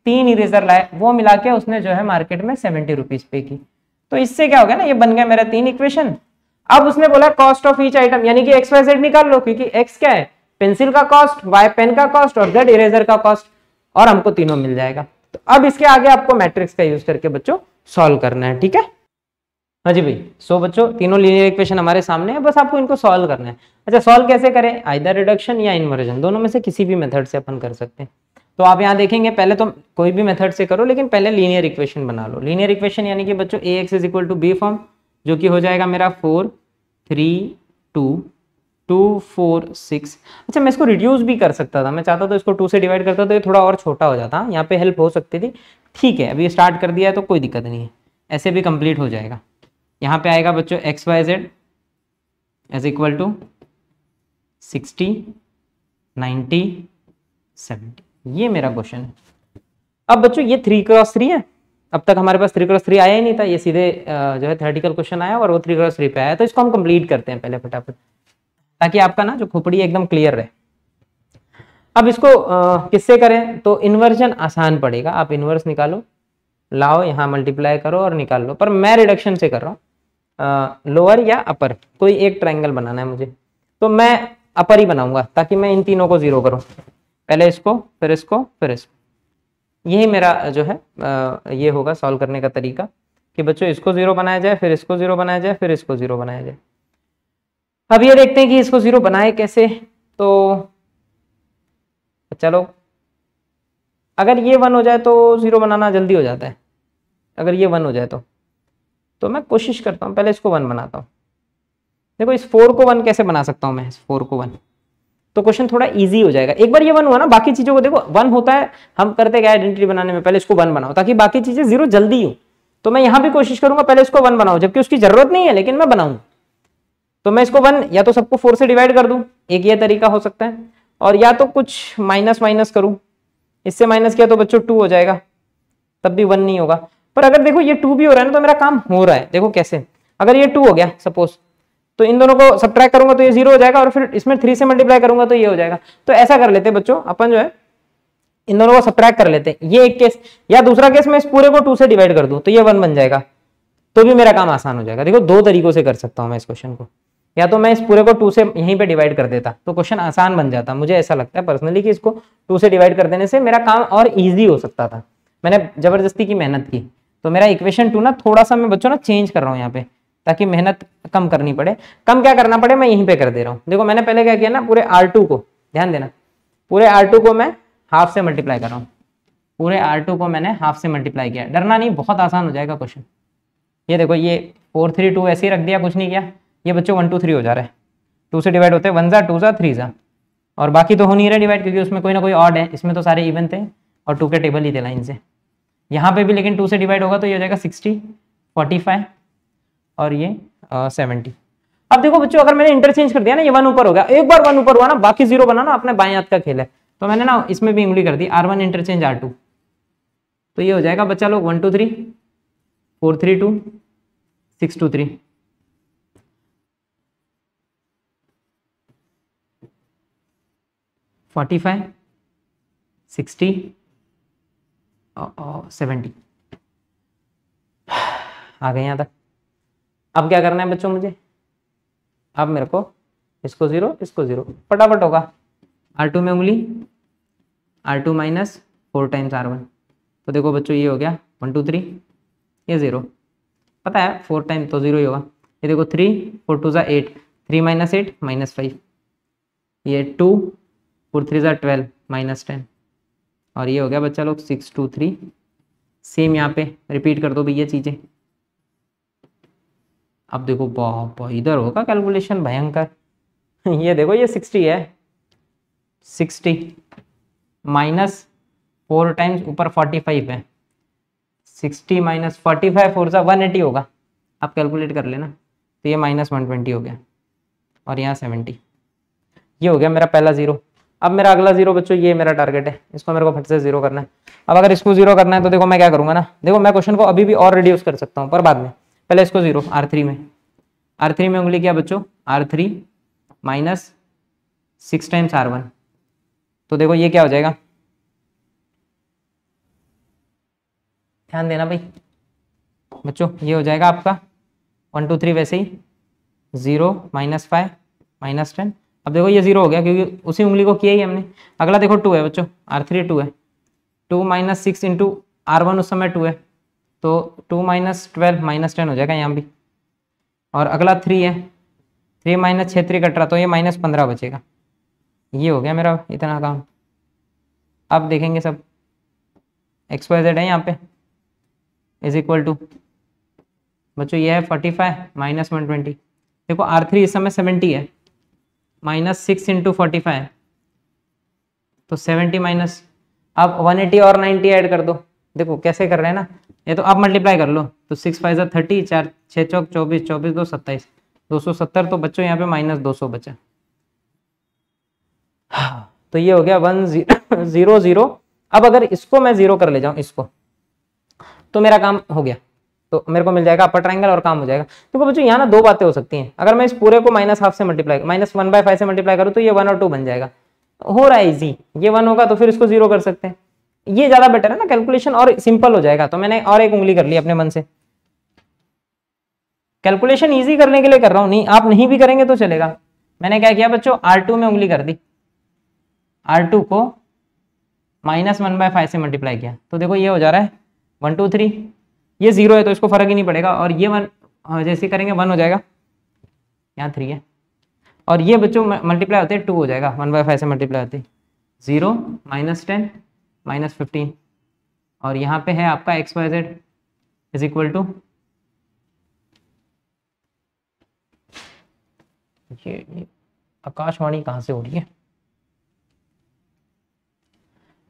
तीन इरेजर लाए वो मिला के उसने जो है मार्केट में सेवेंटी रुपीज पे की तो इससे क्या हो गया ना ये बन गया मेरा तीन इक्वेशन अब उसने बोला कॉस्ट ऑफ ईच आइटम यानी कि एक्स वाई जेड निकाल लो क्योंकि एक्स क्या है पेंसिल का कॉस्ट वाई पेन का कॉस्ट और जेड इरेजर का कॉस्ट और हमको तीनों मिल जाएगा तो अब इसके आगे आपको मैट्रिक्स का यूज करके बच्चों सॉल्व करना है ठीक है हाँ जी भाई सो बच्चों तीनों लीनियर इक्वेशन हमारे सामने है बस आपको इनको सॉल्व करना है अच्छा सॉल्व कैसे करें आइदर रिडक्शन या इन्वर्जन दोनों में से किसी भी मेथड से अपन कर सकते हैं तो आप यहाँ देखेंगे पहले तो कोई भी मेथड से करो लेकिन पहले लीनियर इक्वेशन बना लो लीनियर इक्वेशन यानी कि बच्चों A X is equal to B form जो कि हो जाएगा मेरा four three two two four six अच्छा मैं इसको रिड्यूस भी कर सकता था मैं चाहता तो इसको टू से डिवाइड करता तो ये थोड़ा और छोटा हो जाता यहाँ पे हेल्प हो सकती थी ठीक है अभी स्टार्ट कर दिया है तो कोई दिक्कत नहीं है ऐसे भी कंप्लीट हो जाएगा यहाँ पे आएगा बच्चों x y z is equal to sixty ninety seventy ये मेरा क्वेश्चन है अब बच्चों ये थ्री क्रॉस थ्री है अब तक हमारे पास थ्री क्रॉस थ्री आया ही नहीं था ये सीधे जो है थर्टिकल क्वेश्चन आया और वो थ्री क्रॉस थ्री पे आया तो इसको हम कंप्लीट करते हैं पहले फटाफट ताकि आपका ना जो खोपड़ी एकदम क्लियर रहे अब इसको किससे करें तो इन्वर्जन आसान पड़ेगा आप इन्वर्स निकालो लाओ यहाँ मल्टीप्लाई करो और निकाल लो पर मैं रिडक्शन से कर रहा हूँ लोअर या अपर कोई एक ट्राइंगल बनाना है मुझे तो मैं अपर ही बनाऊंगा ताकि मैं इन तीनों को जीरो करूँ पहले इसको फिर इसको फिर इसको यही मेरा जो है ये होगा सॉल्व करने का तरीका कि बच्चों इसको जीरो बनाया जाए फिर इसको जीरो बनाया जाए फिर इसको जीरो बनाया जाए अब ये देखते हैं कि इसको जीरो बनाए कैसे तो चलो अगर ये वन हो जाए तो ज़ीरो बनाना जल्दी हो जाता है अगर ये वन हो जाए तो तो मैं कोशिश करता हूँ पहले इसको वन बनाता हूँ देखो इस फोर को वन कैसे बना सकता हूँ मैं इस फोर को वन तो क्वेश्चन थोड़ा इजी हो जाएगा एक बार ये वन हुआ ना बाकी चीजों को देखो वन होता है हम करते क्या आइडेंटिटी बनाने में पहले इसको वन बनाओ ताकि बाकी चीजें जीरो जल्दी हो तो मैं यहां भी कोशिश करूंगा पहले इसको वन बनाओ जबकि उसकी जरूरत नहीं है लेकिन मैं बनाऊं तो मैं इसको वन या तो सबको फोर से डिवाइड कर दूं एक ये तरीका हो सकता है और या तो कुछ माइनस माइनस करूं इससे माइनस किया तो बच्चों टू हो जाएगा तब भी वन नहीं होगा पर अगर देखो ये टू भी हो रहा है ना तो मेरा काम हो रहा है देखो कैसे अगर ये टू हो गया सपोज तो इन दोनों को सब करूंगा तो ये जीरो हो जाएगा और फिर इसमें थ्री से मल्टीप्लाई करूंगा तो ये हो जाएगा तो ऐसा कर लेते बच्चों अपन जो है इन दोनों को सब्ट्रैक्ट कर लेते हैं ये एक केस या दूसरा केस मैं इस पूरे को टू से डिवाइड कर दूं तो ये वन बन जाएगा तो भी मेरा काम आसान हो जाएगा देखो दो तरीकों से कर सकता हूं मैं इस क्वेश्चन को या तो मैं इस पूरे को टू से यहीं पे डिवाइड कर देता तो क्वेश्चन आसान बन जाता मुझे ऐसा लगता है पर्सनली कि इसको टू से डिवाइड कर देने से मेरा काम और ईजी हो सकता था मैंने जबरदस्ती की मेहनत की तो मेरा इक्वेशन टू ना थोड़ा सा मैं बच्चों ना चेंज कर रहा हूँ यहाँ पे ताकि मेहनत कम करनी पड़े कम क्या करना पड़े मैं यहीं पे कर दे रहा हूँ देखो मैंने पहले क्या किया ना पूरे आर टू को ध्यान देना पूरे आर टू को मैं हाफ से मल्टीप्लाई कर रहा हूँ पूरे आर टू को मैंने हाफ से मल्टीप्लाई किया डरना नहीं बहुत आसान हो जाएगा क्वेश्चन ये देखो ये फोर थ्री टू ऐसे ही रख दिया कुछ नहीं किया ये बच्चों वन टू थ्री हो जा रहा है टू से डिवाइड होते हैं वन ज़ा टू ज़ा थ्री ज़ा और बाकी तो हो नहीं रहा डिवाइड क्योंकि उसमें कोई ना कोई ऑड है इसमें तो सारे इवन थे और टू के टेबल ही थे लाइन से यहाँ पे भी लेकिन टू से डिवाइड होगा तो ये हो जाएगा सिक्सटी फोर्टी फाइव और ये सेवेंटी अब देखो बच्चों अगर मैंने इंटरचेंज कर दिया ना ये वन ऊपर हो गया एक बार वन ऊपर हुआ ना बाकी जीरो बना ना अपने बाएं हाथ का खेल है तो मैंने ना इसमें भी उंगली कर दी R one interchange R two तो ये हो जाएगा बच्चा लोग one two three four three two six two three forty five sixty seventy आ गए यहां तक अब क्या करना है बच्चों मुझे अब मेरे को इसको जीरो इसको जीरो फटाफट होगा आर टू में उंगली R two minus four times R one तो देखो बच्चों ये हो गया वन टू थ्री ये ज़ीरो पता है फोर टाइम तो ज़ीरो ही होगा ये देखो थ्री फोर टू ज़ा eight three minus eight minus five ये टू फोर थ्री ज़ा ट्वेल्व माइनस टेन और ये हो गया बच्चा लोग सिक्स टू थ्री सेम यहाँ पे रिपीट कर दो भैया चीज़ें अब देखो बाप इधर होगा कैलकुलेशन भयंकर [LAUGHS] ये देखो ये सिक्सटी है सिक्सटी माइनस फोर टाइम्स ऊपर फोर्टी फाइव है sixty minus forty five four सा वन एटी होगा आप कैलकुलेट कर लेना तो ये माइनस वन ट्वेंटी हो गया और यहाँ सेवेंटी ये हो गया मेरा पहला जीरो अब मेरा अगला जीरो बच्चों ये मेरा टारगेट है इसको मेरे को फट से जीरो करना है अब अगर इसको जीरो करना है तो देखो मैं क्या करूँगा ना देखो मैं क्वेश्चन को अभी भी और रिड्यूस कर सकता हूँ पर बाद में पहले इसको जीरो आर थ्री में आर थ्री में उंगली क्या बच्चों R three minus six times R one तो देखो ये क्या हो जाएगा ध्यान देना भाई बच्चों ये हो जाएगा आपका वन टू थ्री वैसे ही zero minus five minus ten अब देखो ये जीरो हो गया क्योंकि उसी उंगली को किया ही हमने अगला देखो टू है बच्चों आर थ्री टू है two minus six into R one उस समय टू है तो two minus twelve minus ten हो जाएगा यहाँ भी और अगला थ्री है थ्री माइनस छः थ्री कट रहा तो ये माइनस पंद्रह बचेगा ये हो गया मेरा इतना काम अब देखेंगे सब एक्स वाई जेड है यहाँ पे इज इक्वल टू बच्चों ये है forty five minus one twenty देखो आर थ्री इस समय सेवेंटी है minus six into forty five तो सेवेंटी माइनस अब वन एटी और नाइन्टी ऐड कर दो देखो कैसे कर रहे हैं ना ये तो आप मल्टीप्लाई कर लो तो सिक्स फाइव सा थर्टी चार छः चौक चौबीस चौबीस दो सत्ताईस दो सौ सत्तर तो बच्चों यहाँ पे माइनस दो सौ बचा हाँ, तो ये हो गया वन जीरो जीरो अब अगर इसको मैं जीरो कर ले जाऊं इसको तो मेरा काम हो गया तो मेरे को मिल जाएगा अपर ट्राइंगल और काम हो जाएगा देखो तो बच्चों यहाँ ना दो बातें हो सकती हैं अगर मैं इस पूरे को माइनस हाफ से multiply minus one by five से मल्टीप्लाई करूँ तो ये वन और टू बन जाएगा हो रहा है इजी ये वन होगा तो फिर इसको जीरो कर सकते हैं ये ज्यादा बेटर है ना कैलकुलेशन और सिंपल हो जाएगा तो मैंने और एक उंगली कर ली अपने मन से कैलकुलेशन इजी करने के लिए कर रहा हूं नहीं आप नहीं भी करेंगे तो चलेगा मैंने क्या किया बच्चों आर में उंगली कर दी आर को माइनस वन बाय फाइव से मल्टीप्लाई किया तो देखो ये हो जा रहा है वन टू थ्री ये जीरो है तो इसको फर्क ही नहीं पड़ेगा और ये वन हाँ, जैसे करेंगे वन हो जाएगा यहाँ थ्री है और ये बच्चों मल्टीप्लाई होते हैं टू हो जाएगा वन बाई फाइव से मल्टीप्लाई होते zero minus ten minus fifteen और यहाँ पे है आपका x y z is equal to ये आकाशवाणी कहाँ से हो रही है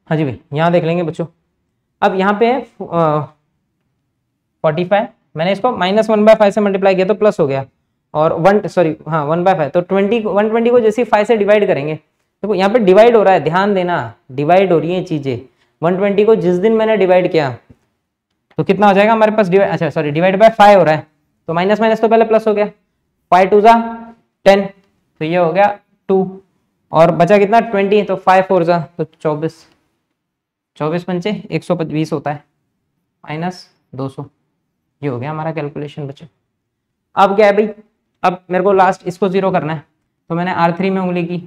हाँ जी भाई यहाँ देख लेंगे बच्चों अब यहाँ पे है फोर्टी फाइव मैंने इसको माइनस वन बाय फाइव से मल्टीप्लाई किया तो प्लस हो गया और वन सॉरी हाँ वन बाय फाइव तो ट्वेंटी वन ट्वेंटी को जैसे फाइव से डिवाइड करेंगे देखो यहाँ पे डिवाइड हो रहा है ध्यान देना डिवाइड हो रही है चीज़ें 120 को जिस दिन मैंने डिवाइड किया तो कितना हो जाएगा हमारे पास डिवाइड अच्छा सॉरी डिवाइड बाय फाइव हो रहा है तो माइनस माइनस तो पहले प्लस हो गया फाइव टू जा टेन तो ये हो गया टू और बचा कितना ट्वेंटी तो फाइव फोर जा तो चौबीस चौबीस पंचे एक सौ बीस होता है माइनस दो सौ ये हो गया हमारा कैलकुलेशन बचा अब क्या है भाई अब मेरे को लास्ट इसको जीरो करना है तो मैंने आर थ्री में उंगली की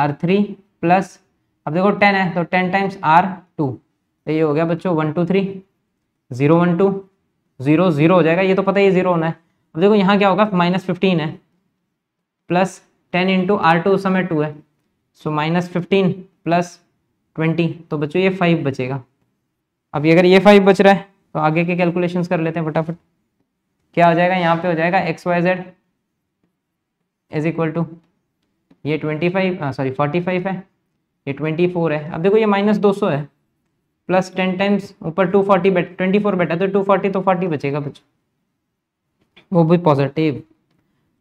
आर थ्री प्लस अब देखो टेन है तो टेन टाइम्स आर टू तो ये हो गया बच्चों one two three zero one two zero zero हो जाएगा ये तो पता ही जीरो होना है अब देखो यहाँ क्या होगा माइनस फिफ्टीन है plus ten into R two उस समय टू है so minus fifteen plus twenty तो बच्चों ये फाइव बचेगा अब अगर ये फाइव बच रहा है तो आगे के कैलकुलेशन कर लेते हैं फटाफट क्या हो जाएगा यहाँ पे हो जाएगा x y z is equal to ये twenty five sorry forty five है ये ट्वेंटी फोर है अब देखो ये माइनस दो सौ है प्लस टेन टाइम्स ऊपर टू फोर्टी बैठ ट्वेंटी फोर बैठा तो टू फोर्टी तो फोर्टी बचेगा बच्चों वो भी पॉजिटिव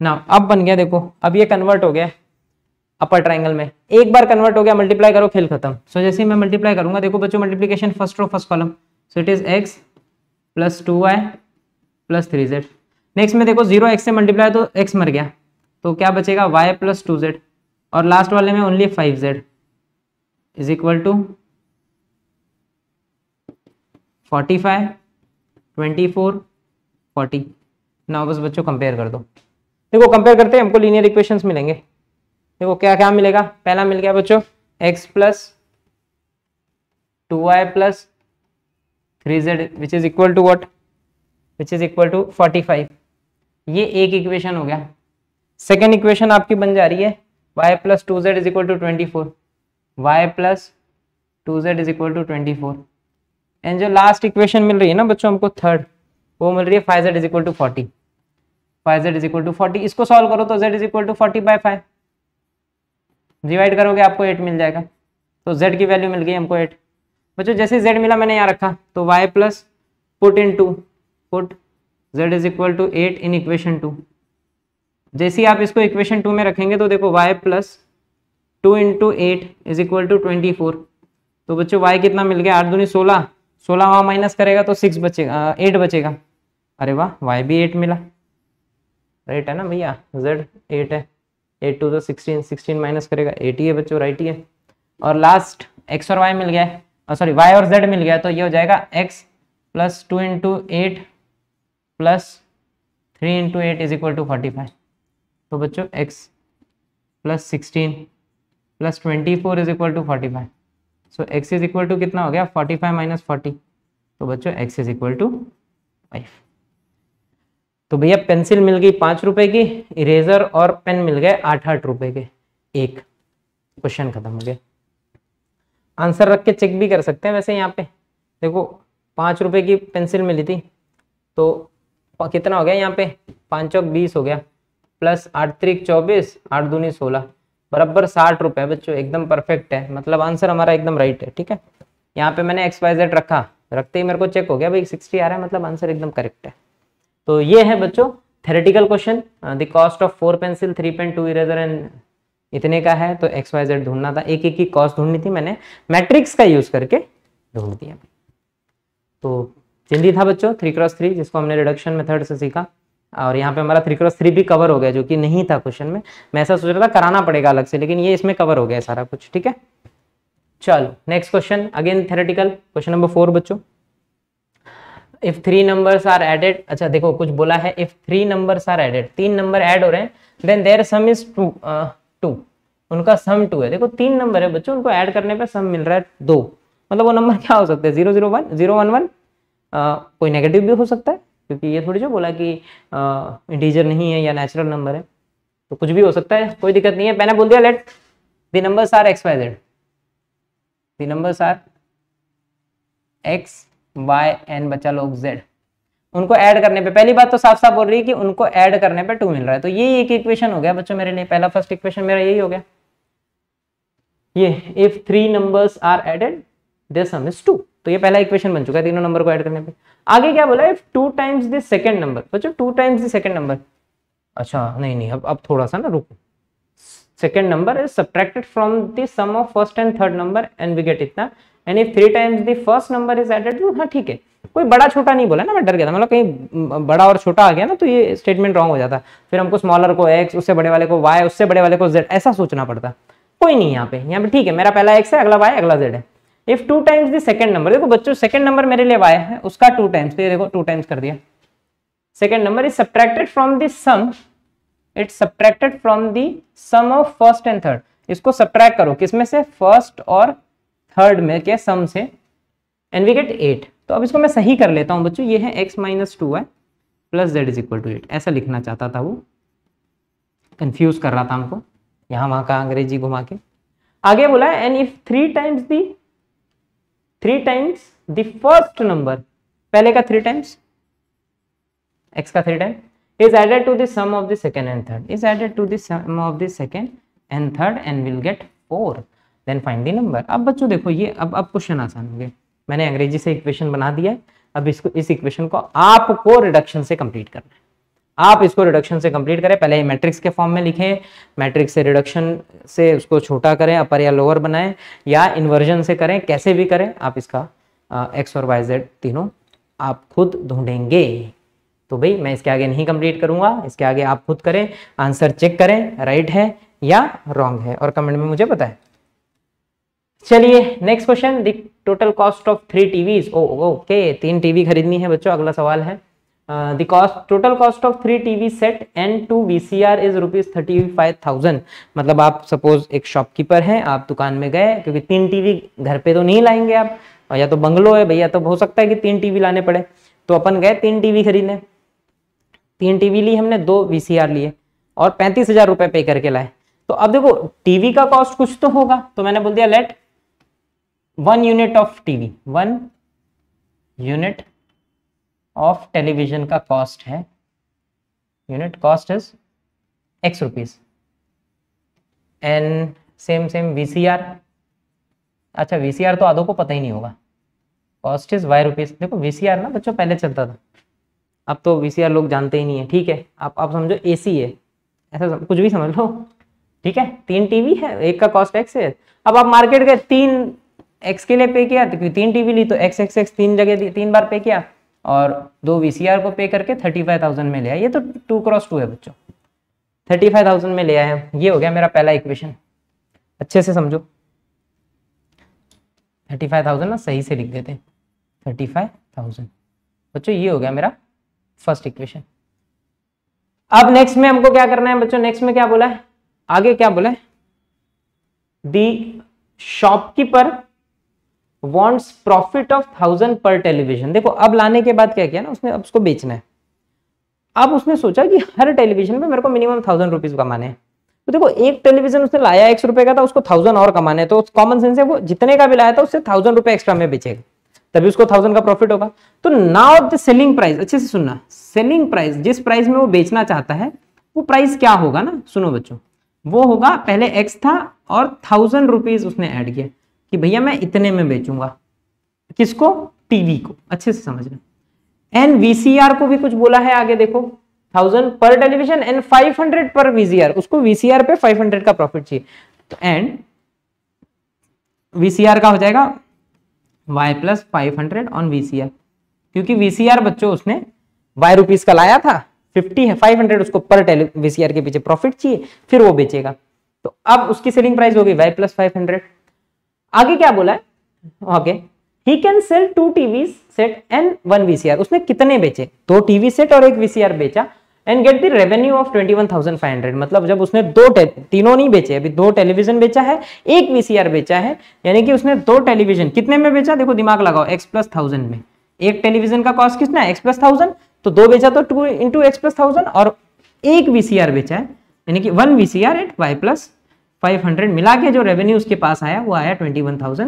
ना अब बन गया देखो अब ये कन्वर्ट हो गया अपर ट्राइंगल में एक बार कन्वर्ट हो गया मल्टीप्लाई करो खेल खत्म सो so, जैसे मैं मल्टीप्लाई करूंगा देखो बच्चों multiplication first row first column so it is x plus two y plus three z next में देखो जीरो एक्स से मल्टीप्लाई तो एक्स मर गया तो क्या बचेगा वाई प्लस टू जेड और लास्ट वाले में only five z is equal to forty five twenty four forty ना बस बच्चों कंपेयर कर दो देखो कंपेयर करते हैं हमको लीनियर इक्वेशंस मिलेंगे देखो क्या क्या मिलेगा पहला मिल गया बच्चों x plus two y plus three z which is equal to what which is equal to forty five ये एक इक्वेशन हो गया सेकेंड इक्वेशन आपकी बन जा रही है y plus two z is equal to twenty four y plus two z is equal to twenty four and जो लास्ट इक्वेशन मिल रही है ना बच्चों हमको थर्ड वो मिल रही है five z is equal to forty five z is equal to forty इसको सॉल्व करो तो z is equal to forty by five divide करोगे आपको एट मिल जाएगा तो जेड की वैल्यू मिल गई हमको एट बच्चों जैसे जेड मिला मैंने यहाँ रखा तो y plus put in two put z is equal to eight in equation two जैसे ही आप इसको इक्वेशन टू में रखेंगे तो देखो y plus two into eight is equal to twenty four तो बच्चों वाई कितना मिल गया आठ दूनी सोलह सोलह वहाँ माइनस करेगा तो सिक्स बचेगा एट बचेगा अरे वाह वाई भी एट मिला राइट है ना भैया जेड एट है एट टू तो सिक्सटीन सिक्सटीन माइनस करेगा एट ही है बच्चों राइट ही है और लास्ट एक्स और वाई मिल गया है सॉरी वाई और जेड मिल गया तो ये हो जाएगा x plus two into eight plus three into eight is equal to forty five तो बच्चों x plus sixteen plus twenty four is equal to forty five so x is equal to कितना हो गया फोर्टी फाइव माइनस फोर्टी तो बच्चों x is equal to five तो भैया pencil मिल गई पाँच रुपए की इरेजर और पेन मिल गए आठ आठ रुपए के एक क्वेश्चन खत्म हो गया आंसर रख के चेक भी कर सकते हैं वैसे यहाँ पे देखो पाँच रुपए की पेंसिल मिली थी तो कितना हो गया यहाँ पे पाँच चौक बीस हो गया प्लस आठ त्रिक चौबीस आठ दूनी सोलह बराबर साठ रुपए बच्चों एकदम परफेक्ट है मतलब आंसर हमारा एकदम राइट है ठीक है यहाँ पे मैंने एक्स वाई जेड रखा रखते ही मेरे को चेक हो गया भाई सिक्सटी आ रहा है मतलब आंसर एकदम करेक्ट है तो ये है बच्चों theoretical question the cost of four pencil three pen two eraser and इतने का है तो एक्स वाई जेड ढूंढना था एक एक की कॉस्ट ढूंढनी थी मैंने मैट्रिक्स का यूज करके ढूंढ दिया तो चिन्ह था बच्चों थ्री क्रॉस थ्री जिसको हमने रिडक्शन मेथड से सीखा और यहाँ पे हमारा थ्री क्रॉस थ्री भी कवर हो गया जो कि नहीं था क्वेश्चन में मैं ऐसा सोच रहा था कराना पड़ेगा अलग से लेकिन ये इसमें कवर हो गया सारा कुछ ठीक है चलो next question again theoretical question number four बच्चों if three numbers are added अच्छा देखो कुछ बोला है if three numbers are added तीन नंबर एड हो रहे हैं then their sum is two two उनका सम टू है देखो तीन नंबर है बच्चों उनको एड करने पर सम मिल रहा है दो मतलब वो नंबर क्या हो सकते हैं zero zero one zero one one कोई नेगेटिव भी हो सकता है क्योंकि ये थोड़ी जो बोला कि इंटीजर नहीं है या नेचुरल नंबर है तो कुछ भी हो सकता है कोई दिक्कत नहीं है मैंने बोल दिया let the number are x y z the number are x Y and बच्चा लोग जेड उनको ऐड करने पे पहली बात तो साफ साफ बोल रही है कि उनको ऐड करने पे टू मिल रहा है तो ये एक इक्वेशन हो गया बच्चों मेरे लिए पहला फर्स्ट इक्वेशन मेरा यही हो गया ये if three numbers are added their sum is two तो ये पहला इक्वेशन बन चुका है तीनों नंबर को ऐड करने पे आगे क्या बोला if two times the second number बच्चों two times the second number अच्छा नहीं नहीं अब अब थोड़ा सा ना रुको second number is subtracted from the sum of first and third number and we get इतना यानी three times the first number is added two हाँ ठीक है कोई बड़ा छोटा नहीं बोला ना मैं डर गया था मतलब कहीं बड़ा और छोटा आ गया ना तो ये स्टेटमेंट रॉन्ग हो जाता फिर हमको स्मॉलर को एक्स उससे बड़े वाले को वाई उससे बड़े वाले को जेड ऐसा सोचना पड़ता कोई नहीं यहाँ पे यहाँ पे ठीक है मेरा पहला एक्स है अगला वाई अगला जेड है if two times the second number देखो बच्चों सेकंड नंबर मेरे लिए आया है उसका टू टाइम्स ये देखो टू टाइम्स कर दिया second number is subtracted from the sum it's subtracted from the sum of first and third इसको सब्ट्रैक्ट करो किसमें से फर्स्ट और थर्ड में के सम से एंड वी गेट एट तो अब इसको मैं सही कर लेता हूँ बच्चों ये है एक्स माइनस टू है plus z is equal to eight ऐसा लिखना चाहता था वो कंफ्यूज कर रहा था हमको यहाँ वहाँ का अंग्रेजी घुमा के आगे बोला and if three times the three times the first number पहले का थ्री टाइम्स एक्स का three time is added to the sum of the second and third is added to the sum of the second and third and will get four then find the number अब बच्चों देखो ये अब अब question आसान हो गए मैंने अंग्रेजी से इक्वेशन बना दिया अब इसको इस इक्वेशन को आपको रिडक्शन से कंप्लीट करना है आप इसको रिडक्शन से कंप्लीट करें पहले मैट्रिक्स के फॉर्म में लिखें मैट्रिक्स से रिडक्शन से उसको छोटा करें अपर या लोअर बनाएं या इन्वर्जन से करें कैसे भी करें आप इसका एक्स और वाई जेड तीनों आप खुद ढूंढेंगे तो भाई मैं इसके आगे नहीं कंप्लीट करूंगा इसके आगे आप खुद करें आंसर चेक करें राइट है या रॉन्ग है और कमेंट में मुझे बताएं चलिए next question total cost of three TV okay तीन टीवी खरीदनी है बच्चों अगला सवाल है Uh, the cost total cost of three TV set and two VCR is rupees thirty five thousand मतलब आप सपोज एक शॉपकीपर हैं आप दुकान में गए क्योंकि तीन टीवी घर पे तो नहीं लाएंगे आप या तो बंगलो है भैया तो हो सकता है कि तीन टीवी लाने पड़े तो अपन गए तीन टीवी खरीदने तीन टीवी ली हमने दो आर लिए और पैंतीस हजार रुपए पे करके लाए तो अब देखो टीवी का कॉस्ट कुछ तो होगा तो मैंने बोल दिया let one unit of TV one unit of television का कॉस्ट है unit cost is x rupees and same same VCR अच्छा वीसीआर तो आधो को पता ही नहीं होगा कॉस्ट इज वाई रुपीज देखो वीसीआर ना बच्चों पहले चलता था अब तो वीसीआर लोग जानते ही नहीं है ठीक है आप आप समझो एसी है ऐसा सम, कुछ भी समझ लो ठीक है तीन टीवी है एक का कॉस्ट एक्स है अब आप मार्केट गए तीन एक्स के लिए पे किया तो तीन टीवी ली तो एक्स एक्स एक्स तीन जगह तीन बार पे किया और दो वीसीआर को पे करके थर्टी फाइव थाउजेंड में ले आए ये तो टू क्रॉस टू है बच्चों थर्टी फाइव थाउजेंड में ले आए ये हो गया मेरा पहला इक्वेशन अच्छे से समझो थर्टी फाइव थाउजेंड ना सही से लिख देते हैं थर्टी फाइव थाउजेंड बच्चों ये हो गया मेरा फर्स्ट इक्वेशन अब नेक्स्ट में हमको क्या करना है बच्चों नेक्स्ट में क्या बोला है आगे क्या बोला है the shopkeeper wants profit of thousand पर टेलीविजन देखो अब लाने के बाद क्या किया ना उसने अब उसको बेचना है अब उसने सोचा कि हर टेलीविजन पे मेरे को मिनिमम थाउजेंड रुपीज कमाने हैं तो देखो एक टेलीविजन उसने लाया एक रुपए का था उसको थाउजेंड और कमाने तो कॉमन सेंस है वो जितने का भी लाया था उससे थाउजेंड रुपए एक्स्ट्रा में बेचेगा तभी उसको थाउजेंड का प्रॉफिट होगा तो नाउ द सेलिंग प्राइस अच्छे से सुनना सेलिंग प्राइस जिस प्राइस में वो बेचना चाहता है वो प्राइस क्या होगा ना सुनो बच्चों वो होगा पहले एक्स था और थाउजेंड रुपीज उसने ऐड किया कि भैया मैं इतने में बेचूंगा किसको टीवी को अच्छे से समझना एन वीसीआर को भी कुछ बोला है आगे देखो थाउजेंड पर टेलीविजन एंड फाइव हंड्रेड पर वीसीआर उसको वीसीआर पे फाइव हंड्रेड का प्रॉफिट चाहिए तो एंड वीसीआर का हो जाएगा y plus five hundred on VCR क्योंकि वीसीआर बच्चों उसने वाई रुपीज का लाया था फिफ्टी है फाइव हंड्रेड उसको पर टेली वीसीआर के पीछे प्रॉफिट चाहिए फिर वो बेचेगा तो अब उसकी सेलिंग प्राइस होगी वाई प्लस फाइव हंड्रेड आगे क्या बोला है okay he can sell two TV set and one VCR उसने कितने बेचे दो टीवी सेट और एक वीसीआर बेचा and get the revenue of twenty one thousand five hundred मतलब जब उसने दो तीनों नहीं बेचे अभी दो टेलीविजन बेचा है एक वीसीआर बेचा है यानी कि उसने दो टेलीविजन कितने में बेचा देखो दिमाग लगाओ एक्स प्लस थाउजेंड में एक टेलीविजन का कॉस्ट कितना एक्स प्लस थाउजेंड तो दो बेचा तो two into x plus thousand और एक वीसीआर बेचा है यानी कि one VCR at y plus 500 मिला के जो रेवेन्यू उसके पास आया वो आया 21,500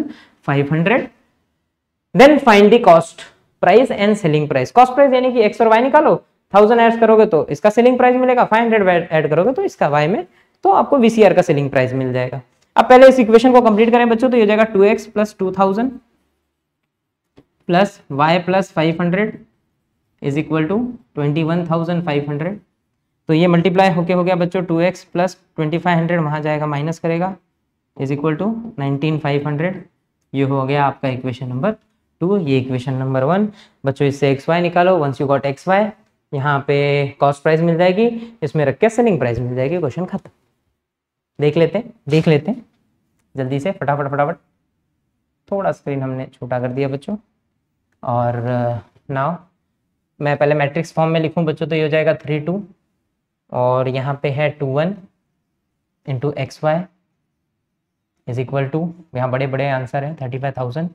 then find the cost price and selling price cost price यानी कि एक्स और वाई निकालो 1000 ऐड करोगे तो इसका सेलिंग प्राइस मिलेगा 500 ऐड एड करोगे तो इसका वाई में तो आपको वीसीआर का सेलिंग प्राइस मिल जाएगा अब पहले इस इक्वेशन को कंप्लीट करें बच्चों तो ये जाएगा two x plus two thousand plus y plus five hundred is equal to twenty one thousand five hundred तो ये मल्टीप्लाई होके हो गया बच्चों two x plus twenty five hundred वहाँ जाएगा माइनस करेगा is equal to nineteen five hundred ये हो गया आपका इक्वेशन नंबर टू ये इक्वेशन नंबर वन बच्चों इससे एक्स वाई निकालो once you got x y यहाँ पे कॉस्ट प्राइस मिल जाएगी इसमें रख के सेलिंग प्राइस मिल जाएगी क्वेश्चन खत्म देख लेते हैं देख लेते हैं जल्दी से फटाफट फटाफट थोड़ा स्क्रीन हमने छोटा कर दिया बच्चों और नाउ uh, मैं पहले मैट्रिक्स फॉर्म में लिखूं बच्चों तो ये हो जाएगा थ्री टू और यहाँ पे है two one into x Y is equal to यहाँ बड़े बड़े आंसर हैं thirty five thousand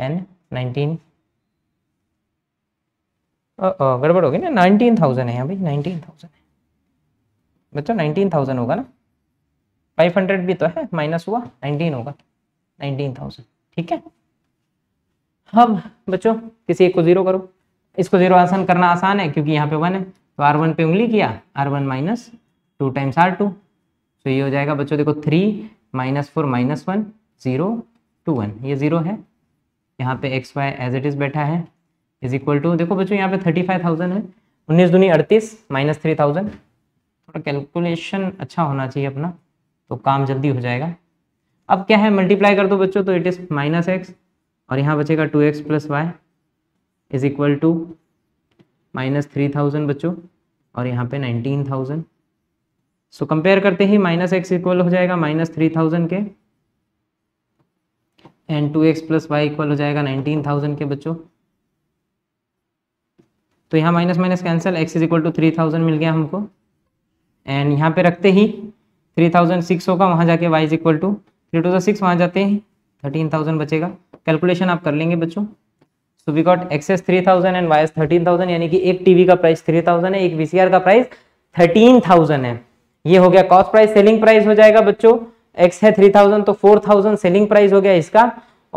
and nineteen गड़बड़ होगी ना नाइनटीन थाउजेंड है यहाँ भाई नाइनटीन थाउजेंड है बच्चों नाइनटीन थाउजेंड होगा ना फाइव हंड्रेड भी तो है माइनस हुआ नाइनटीन होगा नाइनटीन थाउजेंड ठीक है अब बच्चों किसी एक को ज़ीरो करो इसको ज़ीरो आसान करना आसान है क्योंकि यहाँ पे वन है तो आर वन पे उंगली किया R one minus two times R two तो ये हो जाएगा बच्चों देखो three minus four minus one zero two one ये ज़ीरो है यहाँ पे x y as it is बैठा है इज इक्वल टू देखो बच्चों यहाँ पे थर्टी फाइव थाउजेंड है उन्नीस दूनी अड़तीस माइनस थ्री थाउजेंड थोड़ा कैलकुलेशन अच्छा होना चाहिए अपना तो काम जल्दी हो जाएगा अब क्या है मल्टीप्लाई कर दो बच्चों तो इट इज़ माइनस एक्स और यहाँ बचेगा two x plus Y is equal to minus three thousand बच्चों और यहाँ पे नाइनटीन थाउजेंड सो कंपेयर करते ही माइनस एक्स इक्वल हो जाएगा माइनस थ्री थाउजेंड के and two x plus y equal हो जाएगा नाइनटीन थाउजेंड के बच्चों तो यहाँ minus minus cancel x is equal to three thousand मिल गया हमको एंड यहाँ पे रखते ही थ्री थाउजेंड सिक्स होगा वहाँ जाके y is equal to three two six वहाँ जाते हैं थर्टीन थाउजेंड बचेगा कैलकुलेशन आप कर लेंगे बच्चों so we got x is three thousand and y thirteen thousand यानी कि एक टीवी का प्राइस थ्री थाउजेंड है एक वीसीआर का प्राइस थर्टीन थाउजेंड है ये हो गया कॉस्ट प्राइस सेलिंग प्राइस हो जाएगा बच्चों एक्स है थ्री थाउजेंड तो फोर थाउजेंड सेलिंग प्राइस हो गया इसका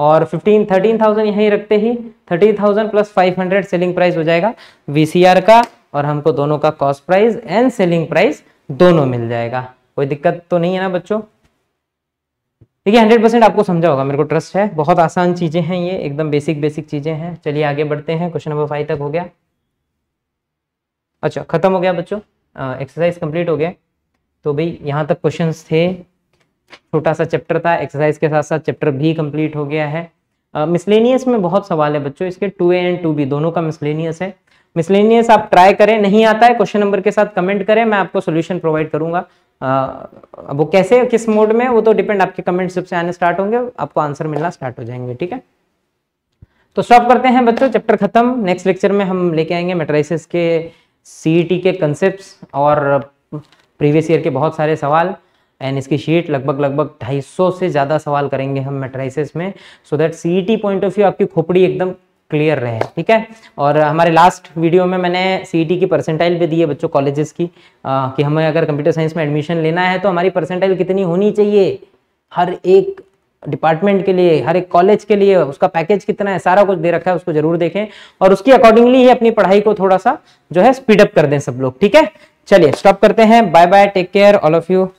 और फिफ्टीन थर्टीन थाउजेंड यहीं रखते ही thirteen thousand plus five hundred selling price हो जाएगा वीसीआर का और हमको दोनों का cost price and selling price दोनों मिल जाएगा कोई दिक्कत तो नहीं है ना बच्चों देखिए हंड्रेड परसेंट आपको समझा होगा मेरे को ट्रस्ट है बहुत आसान चीज़ें हैं ये एकदम बेसिक बेसिक चीज़ें हैं चलिए आगे बढ़ते हैं क्वेश्चन नंबर फाइव तक हो गया अच्छा ख़त्म हो गया बच्चों एक्सरसाइज कंप्लीट हो गया तो भाई यहाँ तक क्वेश्चन थे छोटा सा चैप्टर था एक्सरसाइज के साथ साथ चैप्टर भी कंप्लीट हो गया है मिसलेनियस में बहुत सवाल है बच्चों इसके टू एंड टू बी दोनों का मिसलेनियस है मिसलेनियस आप ट्राई करें नहीं आता है क्वेश्चन नंबर के साथ कमेंट करें मैं आपको सोल्यूशन प्रोवाइड करूंगा वो कैसे किस मोड में वो तो डिपेंड आपके कमेंट्स जब से आने स्टार्ट होंगे आपको आंसर मिलना स्टार्ट हो जाएंगे ठीक है तो स्टॉप करते हैं बच्चों चैप्टर खत्म नेक्स्ट लेक्चर में हम लेके आएंगे मेट्राइसिस के सी e के कंसेप्ट और प्रीवियस ईयर के बहुत सारे सवाल एंड इसकी शीट लगभग लगभग 250 से ज़्यादा सवाल करेंगे हम मेट्राइसिस में so that see point of view आपकी खोपड़ी एकदम क्लियर रहे ठीक है और हमारे लास्ट वीडियो में मैंने सी e की परसेंटाइल भी दी है बच्चों कॉलेजेस की आ, कि हमें अगर कंप्यूटर साइंस में एडमिशन लेना है तो हमारी परसेंटाइल कितनी होनी चाहिए हर एक डिपार्टमेंट के लिए हर एक कॉलेज के लिए उसका पैकेज कितना है सारा कुछ दे रखा है उसको जरूर देखें और उसकी अकॉर्डिंगली ही अपनी पढ़ाई को थोड़ा सा जो है स्पीडअप कर दें सब लोग ठीक है चलिए स्टॉप करते हैं bye bye take care all of you